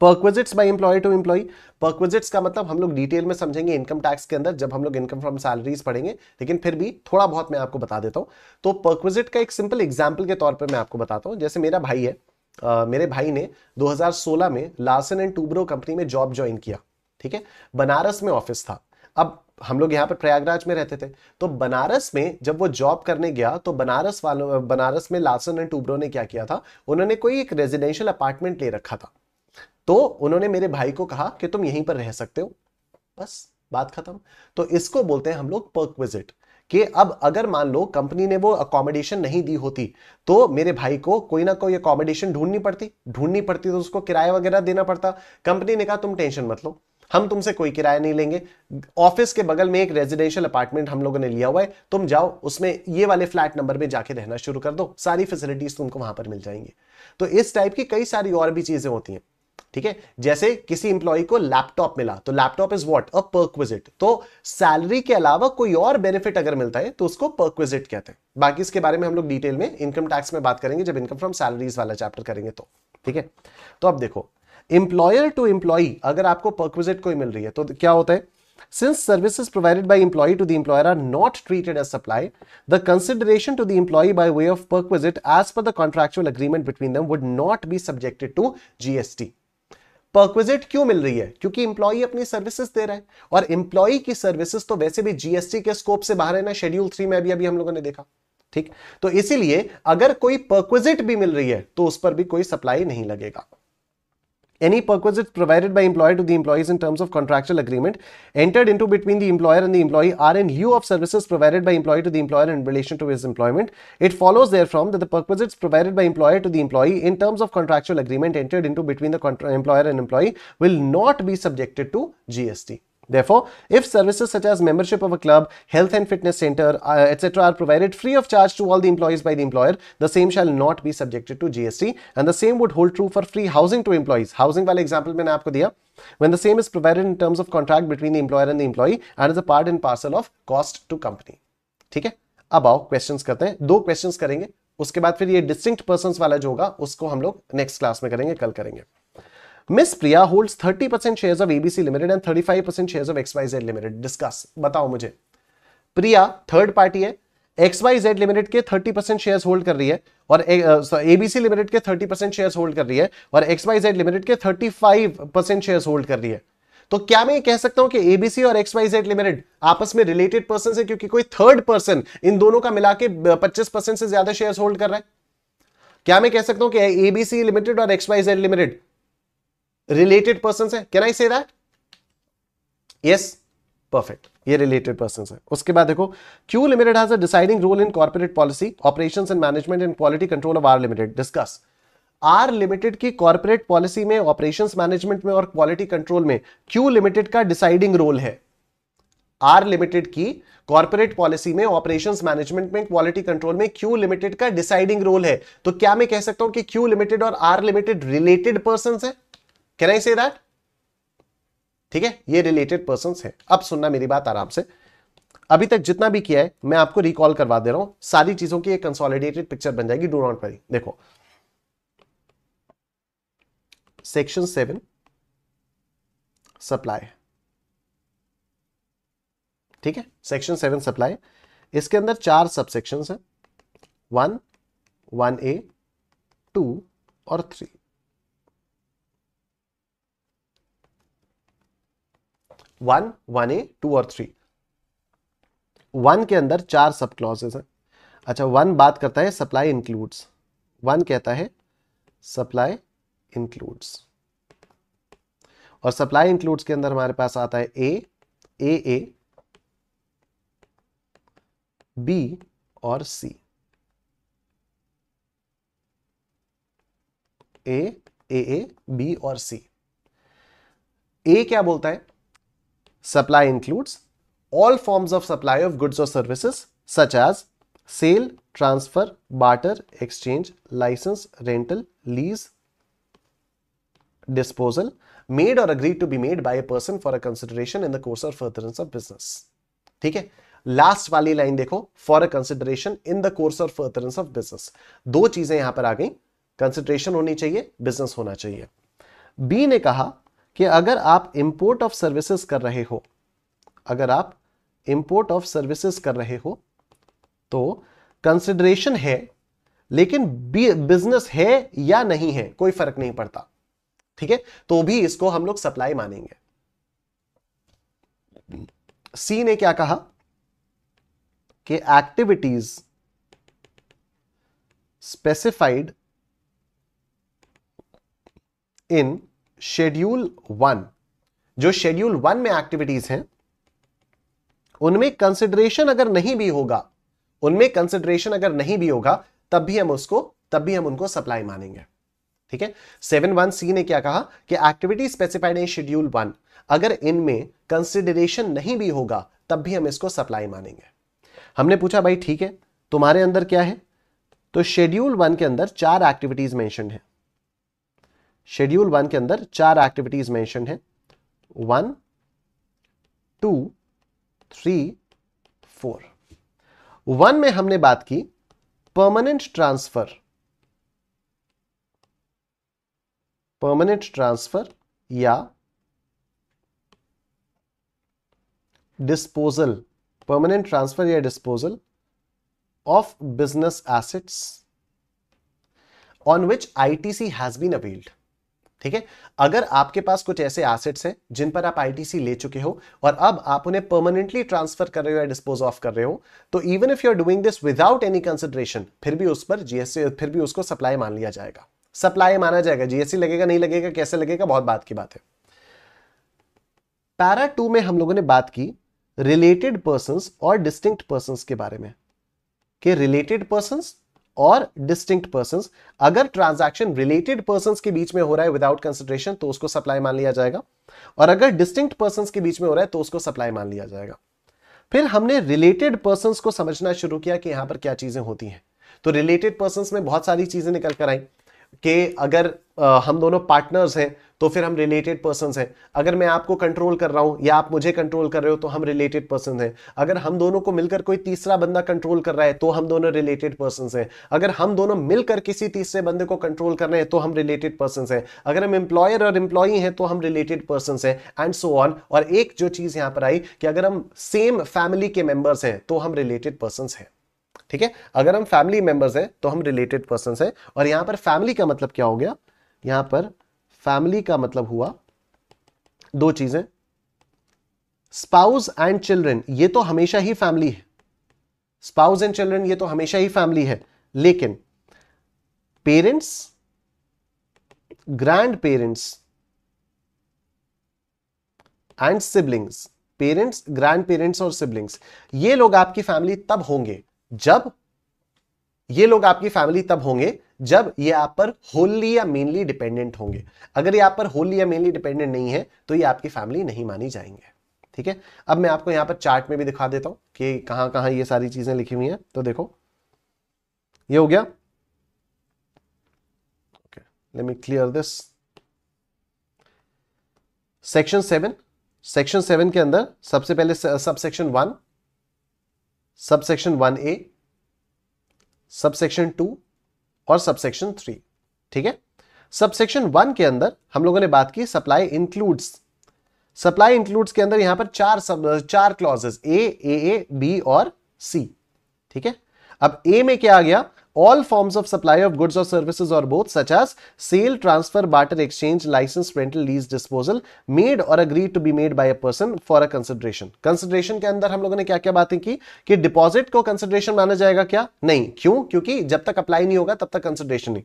perquisites by employ to employee perquisites का मतलब हम लोग डिटेल में समझेंगे इनकम टैक्स के अंदर जब हम लोग इनकम फ्रॉम सैलरीज पढ़ेंगे लेकिन फिर भी थोड़ा बहुत मैं आपको बता देता हूँ तो परक्विजिट का एक सिंपल एग्जाम्पल के तौर पर मैं आपको बताता हूँ जैसे मेरा भाई है आ, मेरे भाई ने 2016 में लार्सन एंड टूब्रो कंपनी में जॉब ज्वाइन किया ठीक है बनारस में ऑफिस था अब हम लोग यहाँ पर प्रयागराज में रहते थे तो बनारस में जब वो जॉब करने गया तो बनारस वालों बनारस में लार्सन एंड टूब्रो ने क्या किया था उन्होंने कोई एक रेजिडेंशियल अपार्टमेंट ले रखा था तो उन्होंने मेरे भाई को कहा कि तुम यहीं पर रह सकते हो बस बात खत्म तो इसको बोलते हैं हम लोग विजिट कि अब अगर मान लो कंपनी ने वो अकोमोडेशन नहीं दी होती तो मेरे भाई को कोई ना कोई अकोमोडेशन ढूंढनी पड़ती ढूंढनी पड़ती तो उसको किराया वगैरह देना पड़ता कंपनी ने कहा तुम टेंशन मत लो हम तुमसे कोई किराया नहीं लेंगे ऑफिस के बगल में एक रेजिडेंशियल अपार्टमेंट हम लोगों ने लिया हुआ है तुम जाओ उसमें ये वाले फ्लैट नंबर में जाके रहना शुरू कर दो सारी फैसिलिटीज तुमको वहां पर मिल जाएंगी तो इस टाइप की कई सारी और भी चीजें होती हैं ठीक है जैसे किसी इंप्लॉय को लैपटॉप मिला तो laptop is what a perquisite तो सैलरी के अलावा कोई और बेनिफिट अगर मिलता है तो उसको परक्विजिट कहते हैं बाकी इसके बारे में हम लोग डिटेल में इनकम टैक्स में बात करेंगे जब इनकम फ्रॉम सैलरीज वाला चैप्टर करेंगे तो ठीक है तो अब देखो इंप्लॉयर टू एम्प्लॉय अगर आपको परक्विजिट कोई मिल रही है तो क्या होता है Since services provided by employee to the employer are not treated as supply, the consideration to the employee by way of perquisite as per the contractual agreement between them would not be subjected to GST. Perquisite क्यों मिल रही है क्योंकि employee अपनी services दे रहा है और इंप्लॉई की सर्विसेज तो वैसे भी जीएसटी के स्कोप से बाहर है ना शेड्यूल थ्री में भी अभी हम लोगों ने देखा ठीक तो इसीलिए अगर कोई परक्विजिट भी मिल रही है तो उस पर भी कोई सप्लाई नहीं लगेगा any perquisites provided by employer to the employees in terms of contractual agreement entered into between the employer and the employee are in lieu of services provided by employee to the employer in relation to his employment. It follows therefrom that the perquisites provided by employer to the employee in terms of contractual agreement entered into between the employer and employee will not be subjected to GST. Therefore, if services such as membership of a club, health and fitness center, uh, etc. are provided free of charge to all the employees by the employer, the same shall not be subjected to GST and the same would hold true for free housing to employees. Housing वाला example maine aapko diya When the same is provided in terms of contract between the employer and the employee and is a part and parcel of cost to company. theek hai ab aao questions karte hain do questions karenge uske baad fir ye distinct persons wala jo hoga usko hum log next class mein karenge kal karenge Miss Priya holds 30 percent share of ABC limited and 35 percent share of XYZ limited discuss बताओ मुझे Priya third party है XYZ limited के 30 percent share hold कर रही है और ABC limited के 30 percent share hold कर रही है और एक्सवाईजेड लिमिटेड के 35 परसेंट शेयर होल्ड कर रही है तो क्या मैं कह सकता हूं कि एबीसी और एक्सवाईजेड लिमिटेड आपस में रिलेटेड पर्सन है क्योंकि कोई थर्ड पर्सन इन दोनों का मिला के पच्चीस परसेंट से ज्यादा शेयर होल्ड कर रहा है क्या मैं कह सकता हूं कि एबीसी लिमिटेड और एक्सवाईजेड लिमिटेड रिलेटेड पर्सन है can I say that yes perfect ये रिलेटेड पर्सन है उसके बाद देखो Q limited has a deciding role in corporate policy operation and management and quality control of R limited discuss R limited की corporate policy में operations management में और quality control में क्यू लिमिटेड का डिसाइडिंग रोल है R limited की corporate policy में operations management में क्वालिटी कंट्रोल में क्यू लिमिटेड का डिसाइडिंग रोल है तो क्या मैं कह सकता हूं कि क्यू लिमिटेड और आर लिमिटेड रिलेटेड पर्सन है कैन आई से दैट ठीक है ये रिलेटेड पर्सन है अब सुनना मेरी बात आराम से अभी तक जितना भी किया है मैं आपको रिकॉल करवा दे रहा हूं सारी चीजों की एक कंसोलिडेटेड पिक्चर बन जाएगी डू नॉट वरी देखो सेक्शन सेवन सप्लाई ठीक है सेक्शन सेवन सप्लाई इसके अंदर चार सबसेक्शन है वन वन ए टू और three one one A two और थ्री वन के अंदर चार सब क्लॉजेस हैं अच्छा वन बात करता है सप्लाई इंक्लूड्स वन कहता है सप्लाई इंक्लूड्स और सप्लाई इंक्लूड्स के अंदर हमारे पास आता है ए ए ए बी और सी ए ए ए बी और सी ए क्या बोलता है Supply includes all forms of supply of goods or services such as sale, transfer, barter, exchange, license, rental, lease, disposal made or agreed to be made by a person for a consideration in the course or furtherance of business. theek hai last वाली line देखो for a consideration in the course of furtherance of business दो चीजें यहां पर आ गई consideration होनी चाहिए business होना चाहिए बी ने कहा कि अगर आप इंपोर्ट ऑफ सर्विसेज कर रहे हो अगर आप इंपोर्ट ऑफ सर्विसेज कर रहे हो तो कंसिडरेशन है लेकिन बिजनेस है या नहीं है कोई फर्क नहीं पड़ता ठीक है तो भी इसको हम लोग सप्लाई मानेंगे सी ने क्या कहा कि activities specified in schedule one जो शेड्यूल वन में एक्टिविटीज हैं उनमें कंसिडरेशन अगर नहीं भी होगा उनमें कंसिडरेशन अगर नहीं भी होगा तब भी हम उसको तब भी हम उनको सप्लाई मानेंगे ठीक है सेवन वन सी ने क्या कहा कि activity specified in schedule one अगर इनमें कंसिडरेशन नहीं भी होगा तब भी हम इसको सप्लाई मानेंगे हमने पूछा भाई ठीक है तुम्हारे अंदर क्या है तो शेड्यूल वन के अंदर चार एक्टिविटीज मेंशन है शेड्यूल वन के अंदर चार एक्टिविटीज मेंशन है one two three four one में हमने बात की परमानेंट ट्रांसफर परमानेंट ट्रांसफर या डिस्पोजल परमानेंट ट्रांसफर या disposal of business assets on which ITC has been appealed ठीक है अगर आपके पास कुछ ऐसे एसेट्स हैं जिन पर आप आईटीसी ले चुके हो और अब आप उन्हें परमानेंटली ट्रांसफर कर रहे हो या डिस्पोज ऑफ कर रहे हो तो even if you are doing this without any consideration फिर भी उस पर जीएसटी फिर भी उसको सप्लाई मान लिया जाएगा सप्लाई माना जाएगा जीएसटी लगेगा नहीं लगेगा कैसे लगेगा बहुत बात की बात है पैरा टू में हम लोगों ने बात की रिलेटेड पर्सन और डिस्टिंक्ट पर्सन के बारे में रिलेटेड पर्सन और डिस्टिंक्ट पर्सन अगर ट्रांजैक्शन रिलेटेड पर्सन के बीच में हो रहा है विदाउट कंसिडरेशन तो उसको सप्लाई मान लिया जाएगा और अगर डिस्टिंक्ट पर्सन के बीच में हो रहा है तो उसको सप्लाई मान लिया जाएगा फिर हमने रिलेटेड पर्सन को समझना शुरू किया कि यहां पर क्या चीजें होती हैं तो रिलेटेड पर्सन में बहुत सारी चीजें निकल कर आई कि अगर आ, हम दोनों पार्टनर्स हैं तो फिर हम रिलेटेड पर्सन हैं अगर मैं आपको कंट्रोल कर रहा हूं या आप मुझे कंट्रोल कर रहे हो तो हम रिलेटेड पर्सन हैं अगर हम दोनों को मिलकर कोई तीसरा बंदा कंट्रोल कर रहा है तो हम दोनों रिलेटेड पर्सन हैं अगर हम दोनों मिलकर किसी तीसरे बंदे को कंट्रोल कर रहे हैं तो हम रिलेटेड पर्सन हैं अगर हम एम्प्लॉयर और एम्प्लॉई हैं तो हम रिलेटेड पर्सन हैं एंड सो ऑन और एक जो चीज यहां पर आई कि अगर हम सेम फैमिली के मेंबर्स हैं तो हम रिलेटेड पर्सन हैं ठीक है अगर हम फैमिली मेंबर्स हैं तो हम रिलेटेड पर्सन हैं और यहां पर फैमिली का मतलब क्या हो गया यहां पर फैमिली का मतलब हुआ दो चीजें स्पाउस एंड चिल्ड्रन ये तो हमेशा ही फैमिली है स्पाउस एंड चिल्ड्रन ये तो हमेशा ही फैमिली है लेकिन parents grandparents and siblings parents grandparents और सिबलिंग्स ये लोग आपकी फैमिली तब होंगे जब ये लोग आपकी फैमिली तब होंगे जब ये आप पर होली या मेनली डिपेंडेंट होंगे अगर ये आप पर होली या मेनली डिपेंडेंट नहीं है तो ये आपकी फैमिली नहीं मानी जाएंगे ठीक है अब मैं आपको यहां पर चार्ट में भी दिखा देता हूं कि कहां कहां ये सारी चीजें लिखी हुई हैं तो देखो ये हो गया okay let me clear this section seven section seven के अंदर सबसे पहले subsection one subsection one A subsection two और सबसेक्शन थ्री ठीक है सबसेक्शन वन के अंदर हम लोगों ने बात की सप्लाई इंक्लूड्स सप्लाई इंक्लूड्स के अंदर यहां पर चार सब चार clauses A A A B और सी ठीक है अब ए में क्या आ गया all forms of supply of goods or services or both such as sale, transfer, barter, exchange, license, rental, lease, disposal made or agreed to be made by a person for a consideration. Consideration के अंदर हम लोगों ने क्या क्या बातें की कि डिपॉजिट को कंसिडरेशन माना जाएगा क्या नहीं क्यों क्योंकि जब तक अप्लाई नहीं होगा तब तक कंसिडरेशन नहीं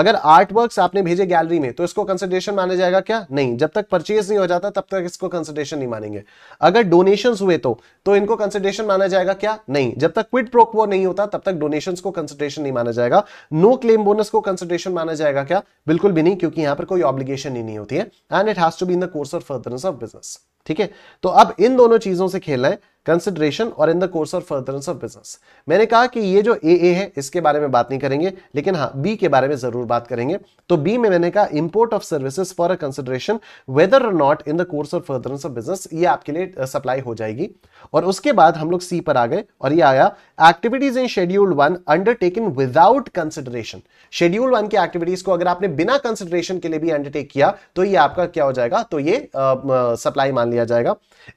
अगर आर्ट वर्क आपने भेजे गैलरी में तो इसको कंसिडरेशन माना जाएगा क्या नहीं जब तक परचेज नहीं हो जाता तब तक इसको कंसिडरेशन नहीं मानेंगे अगर डोनेशन हुए तो, तो इनको कंसिडरेशन माना जाएगा क्या नहीं जब तक क्विट प्रोक वो नहीं होता तब तक डोनेशन को कंसिडरेशन नहीं माना जाएगा नो क्लेम बोनस को कंसिडरेशन माना जाएगा क्या बिल्कुल भी नहीं क्योंकि यहां पर कोई ऑब्लिगेशन ही नहीं होती है and it has be in the course of furtherance of business ठीक है तो अब इन दोनों चीजों से खेलना है कंसिडरेशन और in the course of furtherance of business मैंने कहा कि ये जो ए ए है इसके बारे में बात नहीं करेंगे लेकिन हाँ बी के बारे में जरूर बात करेंगे तो बी में मैंने कहा import of services for a consideration whether not in the course of furtherance of business ये आपके लिए सप्लाई हो जाएगी और उसके बाद हम लोग सी पर आ गए और ये आया activities in schedule one undertaken without consideration schedule one की एक्टिविटीज को अगर आपने बिना कंसिडरेशन के लिए भी अंडरटेक किया तो ये आपका क्या हो जाएगा तो ये सप्लाई मान लिया जाएगा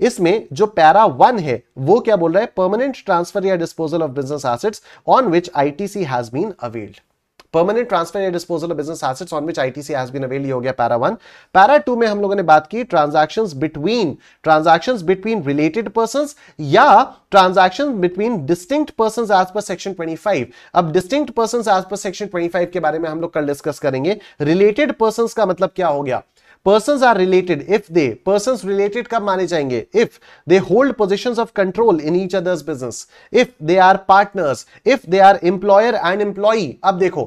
इसमें जो पैरा वन है वो क्या बोल रहा है परमानेंट ट्रांसफर या disposal of business assets on which ITC has been availed permanent transfer या disposal of business assets on which ITC has been availed हो गया पैरा वन पैरा टू में हम लोगों ने बात की transactions between transactions between related person या transactions between distinct person as per section 25 अब distinct person as per section 25 के बारे में हम लोग कल डिस्कस करेंगे रिलेटेड पर्सन का मतलब क्या हो गया persons are related if they persons related kab mane jayenge if they hold positions of control in each other's business if they are partners if they are employer and employee ab dekho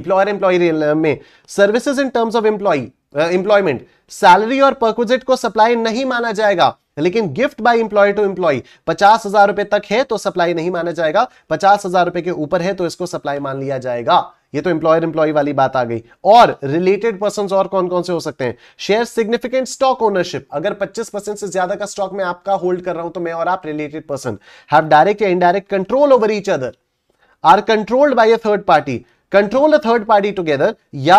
employer employee mein services in terms of employee employment salary और perquisite को supply नहीं माना जाएगा लेकिन gift by employer to employee पचास हजार रुपए तक है तो सप्लाई नहीं माना जाएगा पचास हजार रुपए के ऊपर है तो इसको सप्लाई मान लिया जाएगा ये तो एम्प्लॉयर एम्प्लॉय वाली बात आ गई और रिलेटेड पर्सन और कौन कौन से हो सकते हैं शेयर सिग्निफिकेंट स्टॉक ओनरशिप अगर 25 परसेंट से ज्यादा का स्टॉक मैं आपका होल्ड कर रहा हूं तो मैं और आप रिलेटेड पर्सन हैव डायरेक्ट या indirect control over each other are controlled by a third party control a third party together या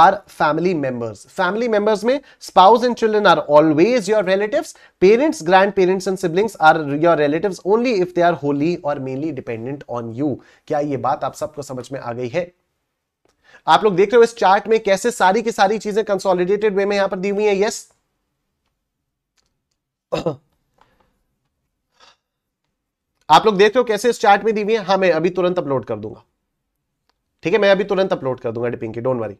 are family members family members में spouse and children are always your relatives parents grandparents and siblings are your relatives only if they are wholly और mainly dependent on you क्या ये बात आप सबको समझ में आ गई है आप लोग देख रहे हो इस चार्ट में कैसे सारी की सारी चीजें कंसोलिडेटेड वे में यहां पर दी हुई है यस आप लोग देख रहे हो कैसे इस चार्ट में दी हुई है हाँ मैं अभी तुरंत अपलोड कर दूंगा ठीक है मैं अभी तुरंत अपलोड कर दूंगा डिपिंकी don't worry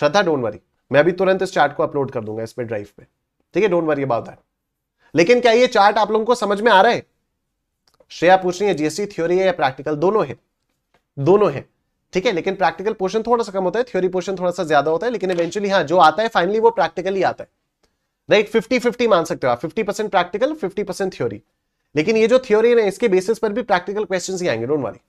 Shraddha don't worry मैं अभी तुरंत इस चार्ट को अपलोड कर दूंगा इस पे ड्राइव पे ठीक है डोंट वरी अबाउट दैट लेकिन क्या ये चार्ट आप लोगों को समझ में आ रहा है श्रेया पूछ रही है जीएसटी थ्योरी है या प्रैक्टिकल दोनों है दोनों है ठीक है लेकिन प्रैक्टिकल पोर्शन थोड़ा सा कम होता है थ्योरी पोर्शन थोड़ा सा ज्यादा होता है लेकिन इवेंचुअली हाँ जो आता है फाइनली वो प्रैक्टिकली आता है राइट फिफ्टी फिफ्टी मान सकते हो आप fifty percent practical fifty percent theory लेकिन ये जो थ्योरी है इसके बेसिस पर भी प्रैक्टिकल क्वेश्चन ही आएंगे डोंट वरी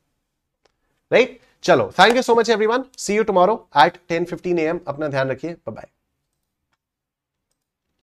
राइट चलो thank you so much everyone see you tomorrow at ten fifteen A M अपना ध्यान रखिए बाय